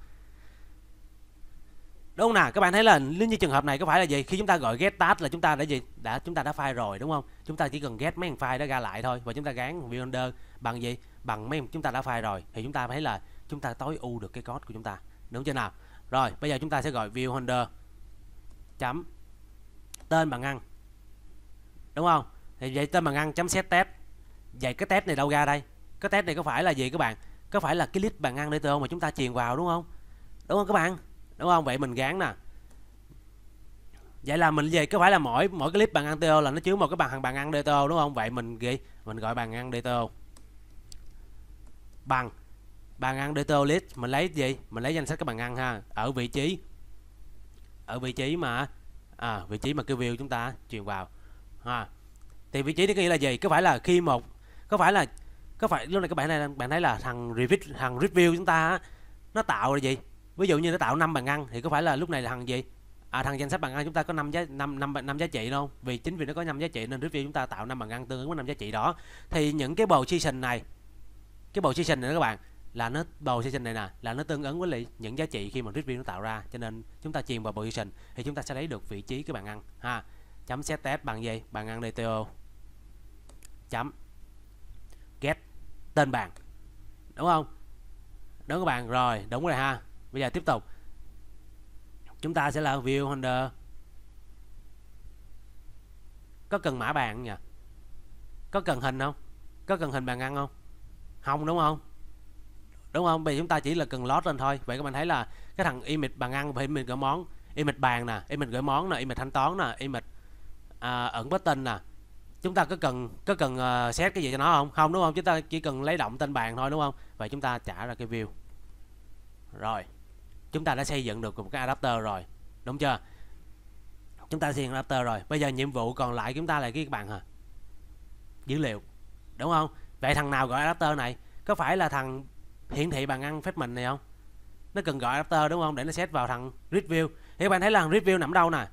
đúng nè các bạn thấy là như trường hợp này có phải là gì khi chúng ta gọi get task là chúng ta đã gì đã chúng ta đã file rồi đúng không chúng ta chỉ cần get mấy file đó ra lại thôi và chúng ta gán builder bằng gì bằng mấy chúng ta đã file rồi thì chúng ta thấy là chúng ta tối ưu được cái code của chúng ta đúng chưa nào rồi bây giờ chúng ta sẽ gọi view holder chấm tên bằng ngăn đúng không thì vậy tên bằng ngăn chấm set test vậy cái test này đâu ra đây cái test này có phải là gì các bạn có phải là cái list bằng ngăn để không mà chúng ta truyền vào đúng không đúng không các bạn đúng không vậy mình gán nè vậy là mình về có phải là mỗi mỗi clip bạn ăn to là nó chứa một cái bằng hàng bằng ăn DTO đúng không vậy mình ghi mình gọi bằng ăn DTO bằng bàn ăn DTO list mình lấy gì mình lấy danh sách các bàn ăn ha ở vị trí ở vị trí mà à, vị trí mà cái view chúng ta truyền vào ha thì vị trí đó nghĩa là gì có phải là khi một có phải là có phải lúc này các bạn này bạn thấy là thằng review thằng review chúng ta nó tạo là gì ví dụ như nó tạo năm bàn ăn thì có phải là lúc này là thằng gì à, thằng danh sách bàn ăn chúng ta có 5 giá 5 5 5 giá trị không? Vì chính vì nó có 5 giá trị nên review chúng ta tạo 5 bàn ăn tương ứng với 5 giá trị đó. Thì những cái bầu season này cái bầu season này các bạn là nó bầu season này nè là nó tương ứng với lại những giá trị khi mà review nó tạo ra cho nên chúng ta truyền vào bầu season thì chúng ta sẽ lấy được vị trí cái bàn ăn ha. Chấm set test bằng gì? Bàn ăn DTO. Chấm get tên bàn. Đúng không? Đúng các bạn, rồi, đúng rồi ha bây giờ tiếp tục chúng ta sẽ là view holder có cần mã bàn không nhỉ có cần hình không có cần hình bàn ăn không không đúng không đúng không bây giờ chúng ta chỉ là cần lót lên thôi vậy các bạn thấy là cái thằng image bàn ăn và image gửi món image bàn nè image gửi món nè image thanh toán nè image à, ẩn button nè chúng ta có cần có cần uh, à, xét cái gì cho nó không không đúng không chúng ta chỉ cần lấy động tên bàn thôi đúng không vậy chúng ta trả ra cái view rồi chúng ta đã xây dựng được một cái adapter rồi đúng chưa chúng ta xây dựng adapter rồi bây giờ nhiệm vụ còn lại chúng ta là cái bạn hả dữ liệu đúng không vậy thằng nào gọi adapter này có phải là thằng hiển thị bằng ăn phép mình này không nó cần gọi adapter đúng không để nó xét vào thằng review. thì các bạn thấy là thằng review nằm đâu nè các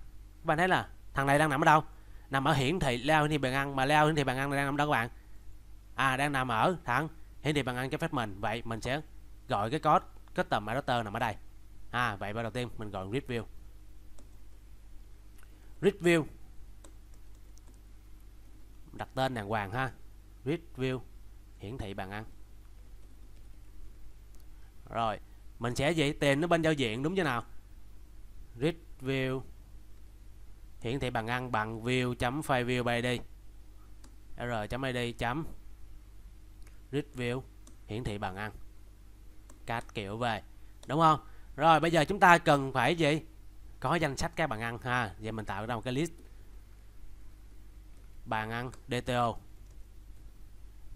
bạn thấy là thằng này đang nằm ở đâu nằm ở hiển thị leo hiển thị bằng ăn mà leo hiển thị bằng ăn này đang nằm đâu các bạn à đang nằm ở thằng hiển thị bằng ăn cho phép mình vậy mình sẽ gọi cái code custom adapter nằm ở đây à vậy bắt đầu tiên mình gọi grid view grid view đặt tên đàng hoàng ha grid view hiển thị bàn ăn rồi mình sẽ vậy tìm nó bên giao diện đúng chưa nào grid view hiển thị bàn ăn bằng view chấm file view bay đi r chấm id grid view hiển thị bàn ăn cách kiểu về đúng không rồi bây giờ chúng ta cần phải gì? Có danh sách các bàn ăn ha. Vậy mình tạo ra một cái list. Bàn ăn DTO.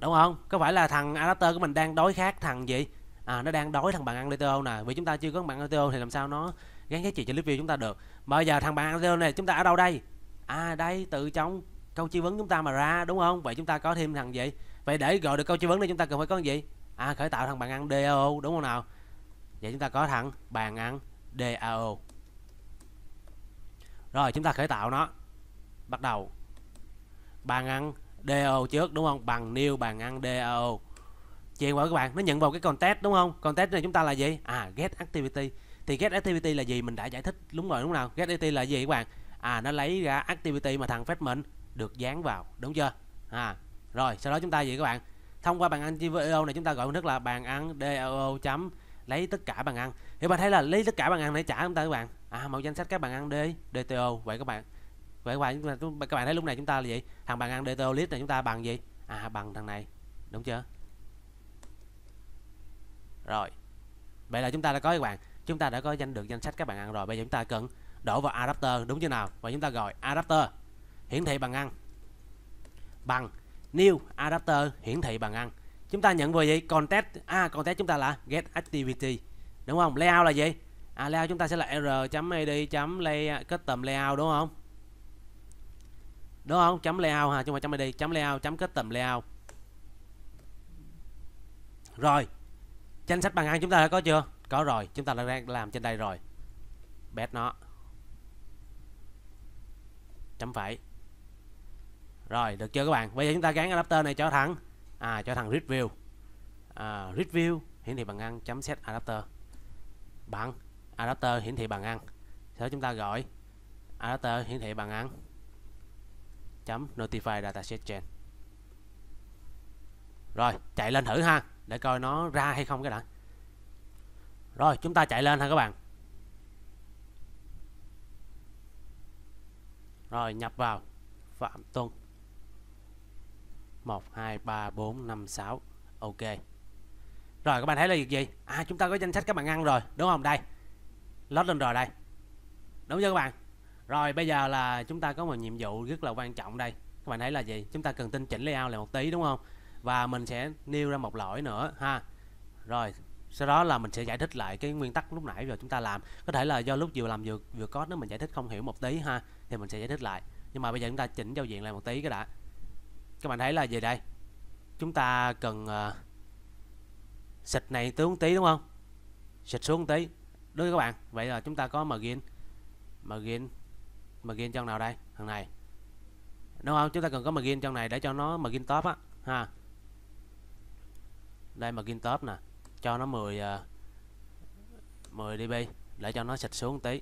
Đúng không? Có phải là thằng adapter của mình đang đói khác thằng gì? À nó đang đói thằng bàn ăn DTO nè. Vì chúng ta chưa có bàn DTO thì làm sao nó gắn giá trị cho clip view chúng ta được. Bây giờ thằng bàn DTO này chúng ta ở đâu đây? À đây từ trong câu chi vấn chúng ta mà ra đúng không? Vậy chúng ta có thêm thằng gì? Vậy để gọi được câu chi vấn này chúng ta cần phải có gì? À khởi tạo thằng bàn ăn DO đúng không nào? Vậy chúng ta có thằng bàn ăn DAO Rồi chúng ta khởi tạo nó Bắt đầu Bàn ăn DAO trước đúng không Bằng new bàn ăn DAO Chuyện vào các bạn Nó nhận vào cái content đúng không Content này chúng ta là gì À get activity Thì get activity là gì Mình đã giải thích đúng rồi đúng nào Get activity là gì các bạn À nó lấy ra activity mà thằng phép mệnh Được dán vào đúng chưa À rồi sau đó chúng ta gì các bạn Thông qua bàn ăn dao e này chúng ta gọi hình là bàn ăn DAO chấm lấy tất cả bàn ăn thì bạn thấy là lấy tất cả bàn ăn để trả chúng ta các bạn à màu danh sách các bàn ăn d DTO vậy các bạn vậy các bạn các bạn thấy lúc này chúng ta là gì thằng bàn ăn DTO list này chúng ta bằng gì à bằng thằng này đúng chưa rồi vậy là chúng ta đã có các bạn chúng ta đã có danh được danh sách các bạn ăn rồi bây giờ chúng ta cần đổ vào adapter đúng chưa nào và chúng ta gọi adapter hiển thị bằng ăn bằng new adapter hiển thị bằng ăn chúng ta nhận về gì content à content chúng ta là get activity đúng không layout là gì à layout chúng ta sẽ là r ad lay custom layout đúng không đúng không chấm layout ha chúng ta chấm ad chấm layout chấm custom layout rồi danh sách bằng ăn chúng ta đã có chưa có rồi chúng ta đã đang làm trên đây rồi bét nó chấm phải rồi được chưa các bạn bây giờ chúng ta gắn adapter này cho thẳng à, cho thằng readview à, readview hiển thị bằng ngăn chấm set adapter bằng adapter hiển thị bằng ngăn sau đó chúng ta gọi adapter hiển thị bằng ngăn chấm notify dataset chain rồi chạy lên thử ha để coi nó ra hay không cái đã rồi chúng ta chạy lên ha các bạn rồi nhập vào phạm tuân 1 2 3 4 5 6 ok rồi các bạn thấy là việc gì à chúng ta có danh sách các bạn ăn rồi đúng không đây lót lên rồi đây đúng chưa các bạn rồi bây giờ là chúng ta có một nhiệm vụ rất là quan trọng đây các bạn thấy là gì chúng ta cần tinh chỉnh layout lại một tí đúng không và mình sẽ nêu ra một lỗi nữa ha rồi sau đó là mình sẽ giải thích lại cái nguyên tắc lúc nãy rồi chúng ta làm có thể là do lúc vừa làm vừa vừa có nó mình giải thích không hiểu một tí ha thì mình sẽ giải thích lại nhưng mà bây giờ chúng ta chỉnh giao diện lại một tí cái đã các bạn thấy là về đây chúng ta cần uh, xịt này tướng tí đúng không xịt xuống tí đối với các bạn vậy là chúng ta có margin margin margin trong nào đây thằng này đúng không chúng ta cần có margin trong này để cho nó margin top á ha đây margin top nè cho nó 10 uh, 10 db để cho nó xịt xuống tí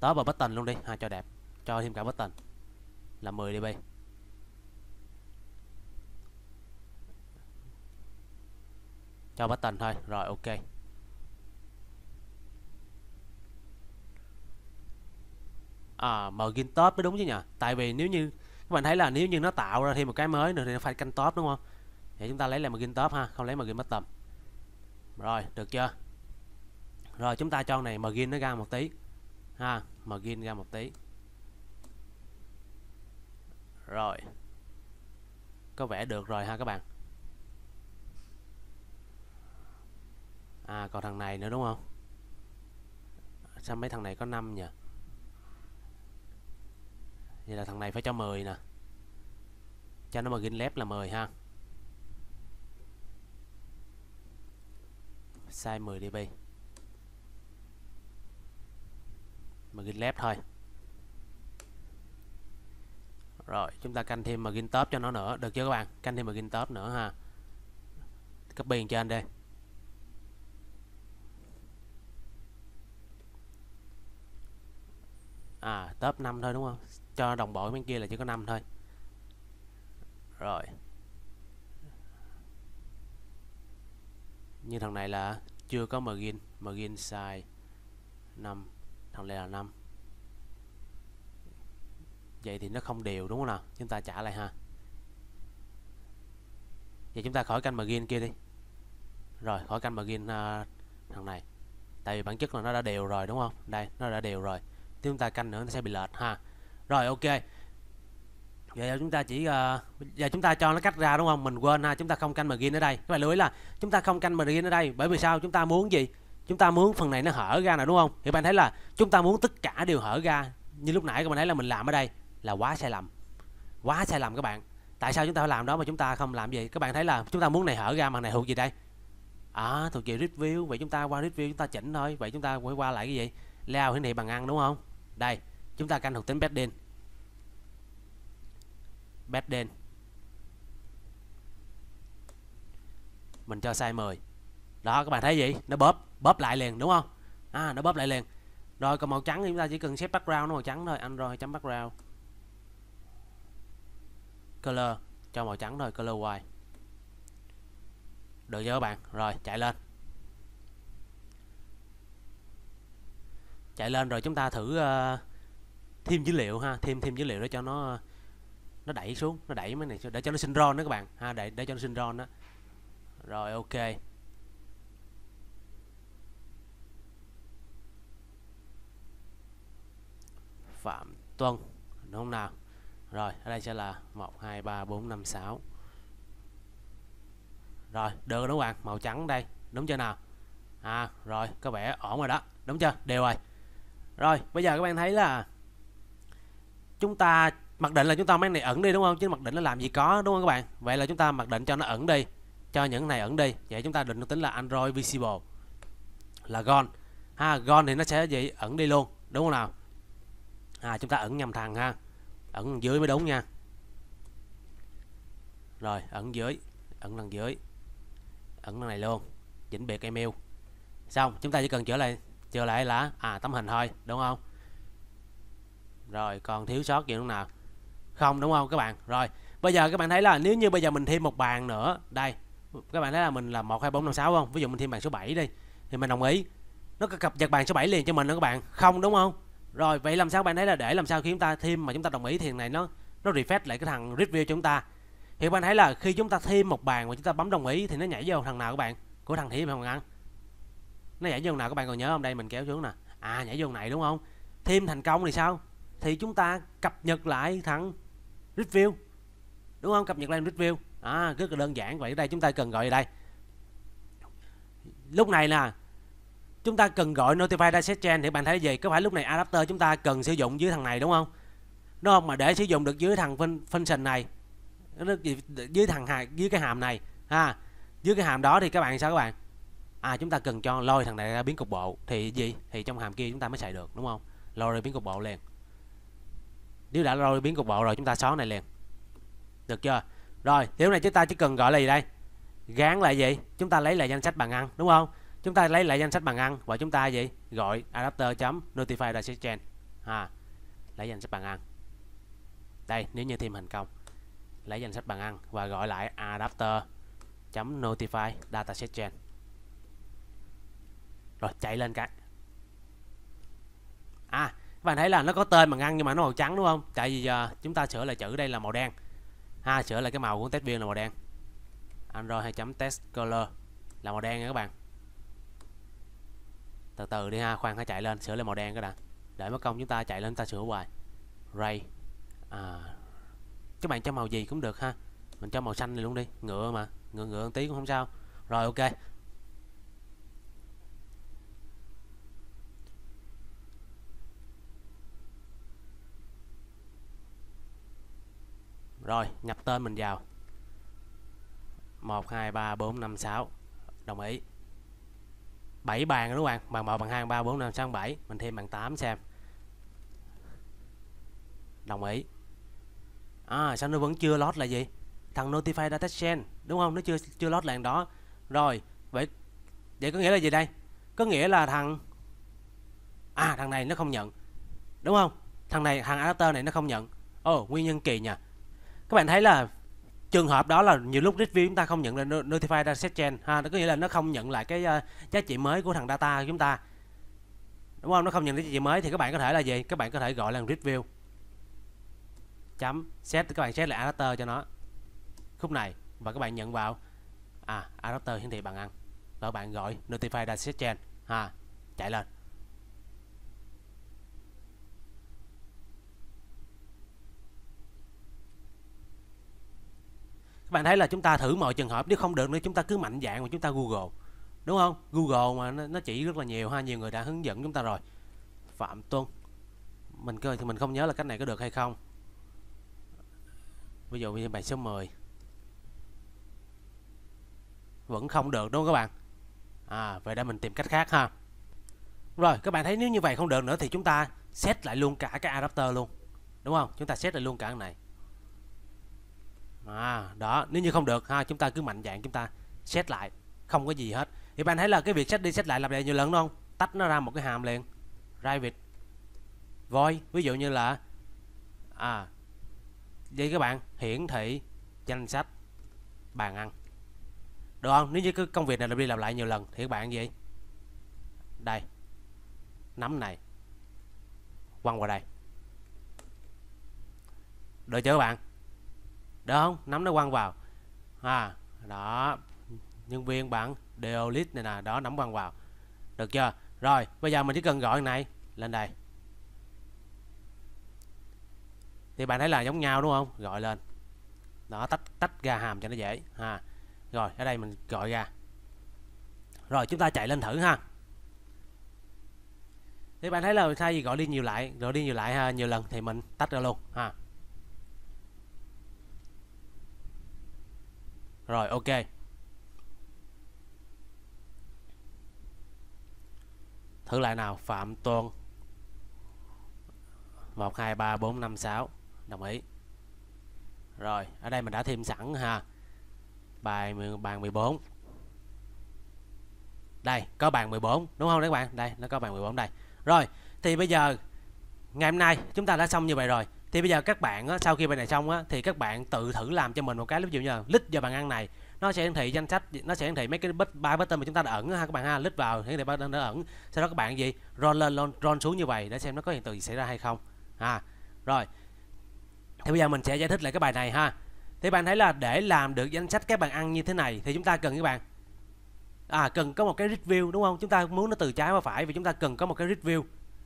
top và button luôn đi ha cho đẹp cho thêm cả button là 10 db cho bất tần thôi rồi ok à, margin top mới đúng chứ nhỉ tại vì nếu như các bạn thấy là nếu như nó tạo ra thêm một cái mới nữa thì nó phải canh top đúng không thì chúng ta lấy lại margin top ha không lấy margin bất tầm rồi được chưa rồi chúng ta cho này margin nó ra một tí ha margin ra một tí rồi có vẻ được rồi ha các bạn à còn thằng này nữa đúng không sao mấy thằng này có 5 nhỉ vậy là thằng này phải cho 10 nè cho nó mà gin lép là 10 ha size 10 dB mà gin lép thôi rồi chúng ta canh thêm mà gin top cho nó nữa được chưa các bạn canh thêm mà gin top nữa ha copy cho anh đây à, top 5 thôi đúng không cho đồng bộ bên kia là chỉ có 5 thôi rồi như thằng này là chưa có margin margin size 5 thằng này là 5 vậy thì nó không đều đúng không nào chúng ta trả lại ha vậy chúng ta khỏi canh margin kia đi rồi khỏi canh margin uh, thằng này tại vì bản chất là nó đã đều rồi đúng không đây nó đã đều rồi nếu chúng ta canh nữa nó sẽ bị lệch ha. Rồi ok. giờ chúng ta chỉ giờ chúng ta cho nó cắt ra đúng không? Mình quên ha, chúng ta không canh mà ghi ở đây. Các bạn lưu ý là chúng ta không canh mà ghi ở đây bởi vì sao? Chúng ta muốn gì? Chúng ta muốn phần này nó hở ra nè đúng không? Thì bạn thấy là chúng ta muốn tất cả đều hở ra. Như lúc nãy các bạn thấy là mình làm ở đây là quá sai lầm. Quá sai lầm các bạn. Tại sao chúng ta phải làm đó mà chúng ta không làm gì? Các bạn thấy là chúng ta muốn này hở ra mà này thuộc gì đây? À, thuộc về review, vậy chúng ta qua review chúng ta chỉnh thôi. Vậy chúng ta quay qua lại cái gì? leo hiển thị bằng ăn đúng không? đây chúng ta căn thuộc tính Bedden Bedden mình cho size 10 đó các bạn thấy gì nó bóp bóp lại liền đúng không à nó bóp lại liền rồi còn màu trắng thì chúng ta chỉ cần set background nó màu trắng thôi anh rồi chấm background color cho màu trắng thôi color white được chưa các bạn rồi chạy lên chạy lên rồi chúng ta thử uh, thêm dữ liệu ha thêm thêm dữ liệu để cho nó nó đẩy xuống nó đẩy mấy này để cho nó sinh ron đó các bạn ha để để cho nó sinh ron đó rồi ok Phạm Tuân đúng không nào rồi ở đây sẽ là một hai ba bốn năm sáu rồi được rồi đúng không bạn màu trắng đây đúng chưa nào à rồi có vẻ ổn rồi đó đúng chưa đều rồi rồi bây giờ các bạn thấy là chúng ta mặc định là chúng ta mang này ẩn đi đúng không chứ mặc định nó làm gì có đúng không các bạn vậy là chúng ta mặc định cho nó ẩn đi cho những này ẩn đi vậy chúng ta định tính là android visible là gone ha gone thì nó sẽ vậy ẩn đi luôn đúng không nào à chúng ta ẩn nhầm thằng ha ẩn dưới mới đúng nha rồi ẩn dưới ẩn lần dưới ẩn đằng này luôn chỉnh biệt email xong chúng ta chỉ cần trở lại trở lại là à tấm hình thôi đúng không rồi còn thiếu sót gì lúc nào không đúng không các bạn rồi bây giờ các bạn thấy là nếu như bây giờ mình thêm một bàn nữa đây các bạn thấy là mình là một hai bốn năm sáu không ví dụ mình thêm bàn số 7 đi thì mình đồng ý nó cập nhật bàn số 7 liền cho mình đó các bạn không đúng không rồi vậy làm sao các bạn thấy là để làm sao khi chúng ta thêm mà chúng ta đồng ý thì này nó nó refresh lại cái thằng review chúng ta thì bạn thấy là khi chúng ta thêm một bàn mà chúng ta bấm đồng ý thì nó nhảy vô thằng nào các bạn của thằng thiêm không ăn nó nhảy vô nào các bạn còn nhớ không đây mình kéo xuống nè à nhảy vô này đúng không thêm thành công thì sao thì chúng ta cập nhật lại thằng review đúng không cập nhật lên review à, rất là đơn giản vậy đây chúng ta cần gọi ở đây lúc này là chúng ta cần gọi notify dataset chain thì bạn thấy gì có phải lúc này adapter chúng ta cần sử dụng dưới thằng này đúng không đúng không mà để sử dụng được dưới thằng function này dưới thằng dưới cái hàm này ha dưới cái hàm đó thì các bạn sao các bạn à chúng ta cần cho lôi thằng này ra biến cục bộ thì gì thì trong hàm kia chúng ta mới xài được đúng không lôi ra biến cục bộ liền nếu đã lôi biến cục bộ rồi chúng ta xóa này liền được chưa rồi thiếu này chúng ta chỉ cần gọi là gì đây gán lại gì chúng ta lấy lại danh sách bằng ăn đúng không chúng ta lấy lại danh sách bằng ăn và chúng ta gì gọi adapter chấm notify the chain ha à, lấy danh sách bằng ăn đây nếu như thêm thành công lấy danh sách bằng ăn và gọi lại adapter chấm notify dataset chain rồi chạy lên cái à các bạn thấy là nó có tên mà ngăn nhưng mà nó màu trắng đúng không tại vì giờ chúng ta sửa lại chữ đây là màu đen ha sửa lại cái màu của test viên là màu đen android 2 test color là màu đen nha các bạn từ từ đi ha khoan hãy chạy lên sửa lại màu đen cái đã để mất công chúng ta chạy lên ta sửa hoài ray à, các bạn cho màu gì cũng được ha mình cho màu xanh này luôn đi ngựa mà ngựa ngựa tí cũng không sao rồi ok rồi nhập tên mình vào 1 2 3 4 5 6 đồng ý 7 bàn đúng không bạn bàn 1 bàn 2 bàn 3 4 5 6 7 mình thêm bàn 8 xem đồng ý à sao nó vẫn chưa lót là gì thằng notify data chain đúng không nó chưa chưa lót làng đó rồi vậy vậy có nghĩa là gì đây có nghĩa là thằng à thằng này nó không nhận đúng không thằng này thằng adapter này nó không nhận ồ oh, nguyên nhân kỳ nhỉ các bạn thấy là trường hợp đó là nhiều lúc review chúng ta không nhận được notify data set chain ha nó có nghĩa là nó không nhận lại cái uh, giá trị mới của thằng data của chúng ta đúng không nó không nhận giá trị mới thì các bạn có thể là gì các bạn có thể gọi là review chấm set các bạn set lại adapter cho nó khúc này và các bạn nhận vào à adapter hiển thị bằng ăn rồi bạn gọi notify data set chain ha chạy lên bạn thấy là chúng ta thử mọi trường hợp nếu không được nữa chúng ta cứ mạnh dạng mà chúng ta google đúng không google mà nó, nó chỉ rất là nhiều ha nhiều người đã hướng dẫn chúng ta rồi phạm tuân mình coi thì mình không nhớ là cách này có được hay không ví dụ như bài số 10 vẫn không được đúng không các bạn à vậy đã mình tìm cách khác ha rồi các bạn thấy nếu như vậy không được nữa thì chúng ta set lại luôn cả cái adapter luôn đúng không chúng ta set lại luôn cả cái này à, đó nếu như không được ha chúng ta cứ mạnh dạng chúng ta xét lại không có gì hết thì bạn thấy là cái việc xét đi xét lại lặp lại nhiều lần đúng không tách nó ra một cái hàm liền private void ví dụ như là à vậy các bạn hiển thị danh sách bàn ăn được không nếu như cái công việc này làm đi làm lại nhiều lần thì các bạn gì đây nắm này quăng vào đây đợi chờ các bạn được không nắm nó quăng vào à đó nhân viên bạn đều deolit này nè đó nắm quăng vào được chưa rồi bây giờ mình chỉ cần gọi này lên đây thì bạn thấy là giống nhau đúng không gọi lên đó tách tách ra hàm cho nó dễ ha à, rồi ở đây mình gọi ra rồi chúng ta chạy lên thử ha thì bạn thấy là thay gì gọi đi nhiều lại gọi đi nhiều lại ha nhiều lần thì mình tách ra luôn ha Rồi ok Thử lại nào Phạm Tuân 1, 2, 3, 4, 5, 6 Đồng ý Rồi ở đây mình đã thêm sẵn ha Bài, bài 14 Đây có bàn 14 đúng không các bạn Đây nó có bàn 14 đây Rồi thì bây giờ Ngày hôm nay chúng ta đã xong như vậy rồi thì bây giờ các bạn á, sau khi bài này xong á, thì các bạn tự thử làm cho mình một cái ví dụ như là lít vào bàn ăn này nó sẽ hiển thị danh sách nó sẽ hiển thị mấy cái bít ba button mà chúng ta đã ẩn ha các bạn ha lít vào hiển thị ba button đã ẩn sau đó các bạn gì roll lên roll, roll xuống như vậy để xem nó có hiện tượng xảy ra hay không ha à, rồi thì bây giờ mình sẽ giải thích lại cái bài này ha thì bạn thấy là để làm được danh sách các bàn ăn như thế này thì chúng ta cần các bạn à cần có một cái review đúng không chúng ta muốn nó từ trái qua phải vì chúng ta cần có một cái review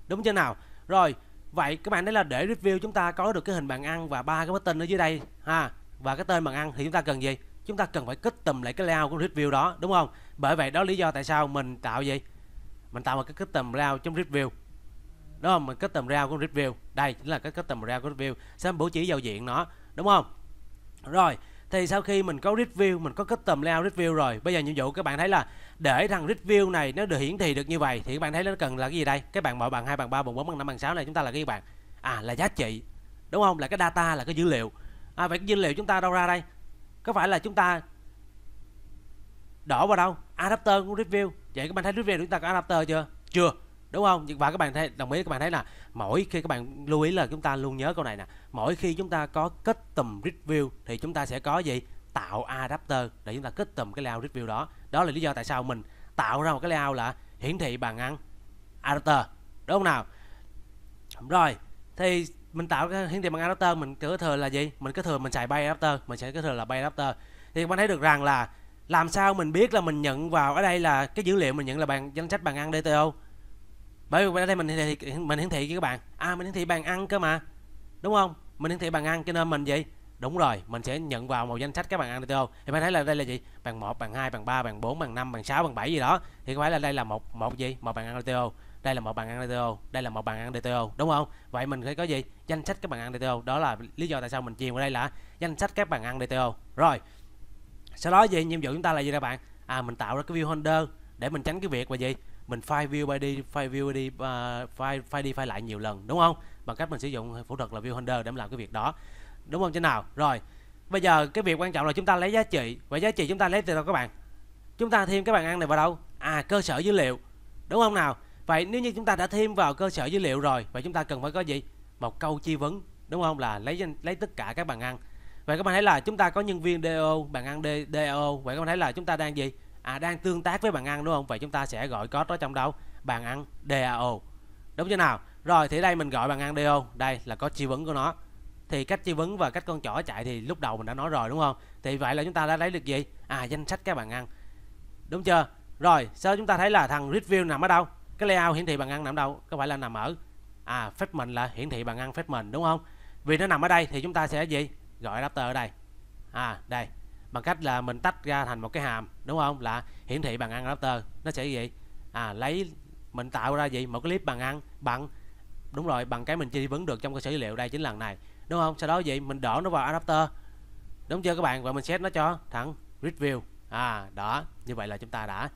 đúng chưa nào rồi Vậy các bạn thấy là để review chúng ta có được cái hình bàn ăn và ba cái tên ở dưới đây ha và cái tên bàn ăn thì chúng ta cần gì? Chúng ta cần phải kết tùm lại cái layout của review đó đúng không? Bởi vậy đó lý do tại sao mình tạo gì? Mình tạo một cái kết tùm layout trong review. Đúng không? Mình kết tùm layout của review. Đây chính là cái kết tùm layout của review. Xem bố trí giao diện nó đúng không? Rồi, thì sau khi mình có review mình có custom layout review rồi bây giờ nhiệm vụ các bạn thấy là để thằng review này nó được hiển thị được như vậy thì các bạn thấy nó cần là cái gì đây các bạn mở bằng hai bằng ba bằng bốn bằng năm bằng sáu này chúng ta là cái gì bạn à là giá trị đúng không là cái data là cái dữ liệu à, vậy cái dữ liệu chúng ta đâu ra đây có phải là chúng ta đổ vào đâu adapter của review vậy các bạn thấy review của chúng ta có adapter chưa chưa đúng không nhưng và các bạn thấy đồng ý các bạn thấy là mỗi khi các bạn lưu ý là chúng ta luôn nhớ câu này nè mỗi khi chúng ta có kết tùm review thì chúng ta sẽ có gì tạo adapter để chúng ta kết tùm cái layout review đó đó là lý do tại sao mình tạo ra một cái layout là hiển thị bằng ăn adapter đúng không nào rồi thì mình tạo cái hiển thị bằng adapter mình cứ thừa là gì mình cứ thừa mình xài bay adapter mình sẽ cứ thừa là bay adapter thì các bạn thấy được rằng là làm sao mình biết là mình nhận vào ở đây là cái dữ liệu mình nhận là bằng danh sách bằng ăn DTO bởi vì ở đây mình hiển mình hiển thị cho các bạn à mình hiển thị bàn ăn cơ mà đúng không mình hiển thị bàn ăn cho nên mình gì đúng rồi mình sẽ nhận vào một danh sách các bạn ăn TTO thì bạn thấy là đây là gì bàn 1 bàn 2 bàn 3 bàn 4 bàn 5 bàn 6 bàn 7 gì đó thì có phải là đây là một một gì một bàn ăn TTO đây là một bàn ăn DTO, đây là một bàn ăn DTO, đúng không? Vậy mình thấy có gì? Danh sách các bàn ăn DTO, đó là lý do tại sao mình chia vào đây là danh sách các bàn ăn DTO. Rồi. Sau đó gì nhiệm vụ chúng ta là gì các bạn? À mình tạo ra cái view holder để mình tránh cái việc và gì? mình file view by đi file view by đi uh, file file đi file lại nhiều lần đúng không bằng cách mình sử dụng phẫu thuật là view viewfinder để làm cái việc đó đúng không thế nào rồi bây giờ cái việc quan trọng là chúng ta lấy giá trị và giá trị chúng ta lấy từ đâu các bạn chúng ta thêm cái bàn ăn này vào đâu à cơ sở dữ liệu đúng không nào vậy nếu như chúng ta đã thêm vào cơ sở dữ liệu rồi vậy chúng ta cần phải có gì một câu chi vấn đúng không là lấy lấy tất cả các bàn ăn vậy các bạn thấy là chúng ta có nhân viên do bàn ăn do vậy các bạn thấy là chúng ta đang gì à, đang tương tác với bàn ăn đúng không vậy chúng ta sẽ gọi code đó trong đâu bàn ăn DAO đúng chưa nào rồi thì đây mình gọi bàn ăn DAO đây là có chi vấn của nó thì cách chi vấn và cách con chỏ chạy thì lúc đầu mình đã nói rồi đúng không thì vậy là chúng ta đã lấy được gì à danh sách các bàn ăn đúng chưa rồi sau chúng ta thấy là thằng review nằm ở đâu cái layout hiển thị bàn ăn nằm đâu có phải là nằm ở à phép mình là hiển thị bàn ăn phép mình đúng không vì nó nằm ở đây thì chúng ta sẽ gì gọi adapter ở đây à đây bằng cách là mình tách ra thành một cái hàm đúng không là hiển thị bằng ăn adapter nó sẽ gì à lấy mình tạo ra gì một cái clip bằng ăn bằng đúng rồi bằng cái mình truy vấn được trong cơ sở dữ liệu đây chính lần này đúng không sau đó vậy mình đổ nó vào adapter đúng chưa các bạn và mình set nó cho thẳng grid view à đó như vậy là chúng ta đã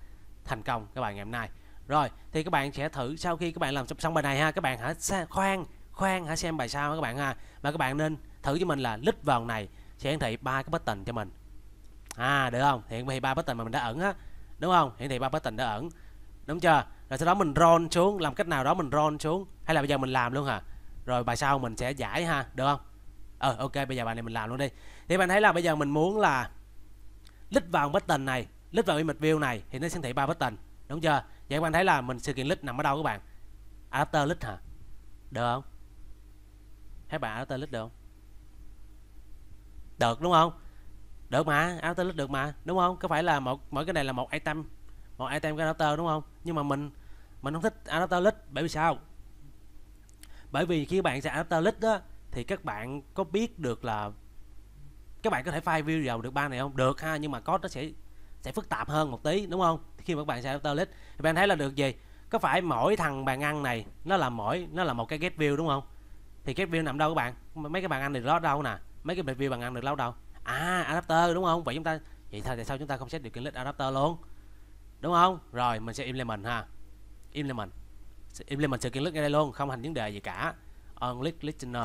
thành công các bạn ngày hôm nay rồi thì các bạn sẽ thử sau khi các bạn làm xong bài này ha các bạn hãy khoan khoan hãy xem bài sau các bạn ha mà các bạn nên thử cho mình là lít vào này sẽ hiển thị ba cái button cho mình à được không hiện thị ba button mà mình đã ẩn á đúng không hiện thị ba button đã ẩn đúng chưa rồi sau đó mình roll xuống làm cách nào đó mình roll xuống hay là bây giờ mình làm luôn hả rồi bài sau mình sẽ giải ha được không ờ ok bây giờ bài này mình làm luôn đi thì bạn thấy là bây giờ mình muốn là lít vào button này lít vào image view này thì nó hiển thị ba button đúng chưa vậy bạn thấy là mình sự kiện lít nằm ở đâu các bạn adapter lít hả được không thấy bạn adapter lít được không được đúng không được mà outer list được mà đúng không có phải là một mỗi cái này là một item một item cái adapter đúng không nhưng mà mình mình không thích adapter list bởi vì sao bởi vì khi bạn xài adapter list đó thì các bạn có biết được là các bạn có thể file view vào được ba này không được ha nhưng mà có nó sẽ sẽ phức tạp hơn một tí đúng không khi mà các bạn xài adapter list thì bạn thấy là được gì có phải mỗi thằng bàn ăn này nó là mỗi nó là một cái get view đúng không thì get view nằm đâu các bạn mấy cái bàn ăn này lót đâu nè mấy cái view bàn ăn được lâu đâu à adapter đúng không vậy chúng ta vậy thôi tại sao chúng ta không xét điều kiện list adapter luôn đúng không rồi mình sẽ implement ha implement implement sự kiện list ngay đây luôn không hành vấn đề gì cả unlist listener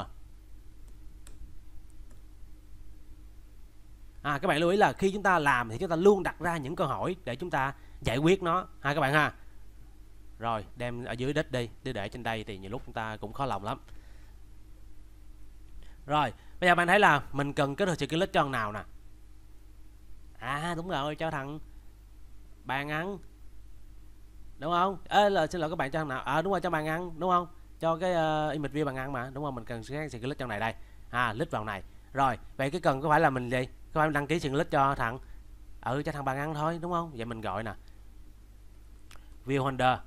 à các bạn lưu ý là khi chúng ta làm thì chúng ta luôn đặt ra những câu hỏi để chúng ta giải quyết nó ha các bạn ha rồi đem ở dưới đất đi để để trên đây thì nhiều lúc chúng ta cũng khó lòng lắm rồi bây giờ bạn thấy là mình cần kết hợp sự kiện lít cho thằng nào nè à đúng rồi cho thằng bạn ăn đúng không Ê, là xin lỗi các bạn cho thằng nào à đúng rồi cho bạn ăn đúng không cho cái uh, image view bạn ăn mà đúng không mình cần sẽ sự lít cho này đây à lít vào này rồi vậy cái cần có phải là mình gì các bạn đăng ký sự click cho thằng ừ cho thằng bạn ăn thôi đúng không vậy mình gọi nè view holder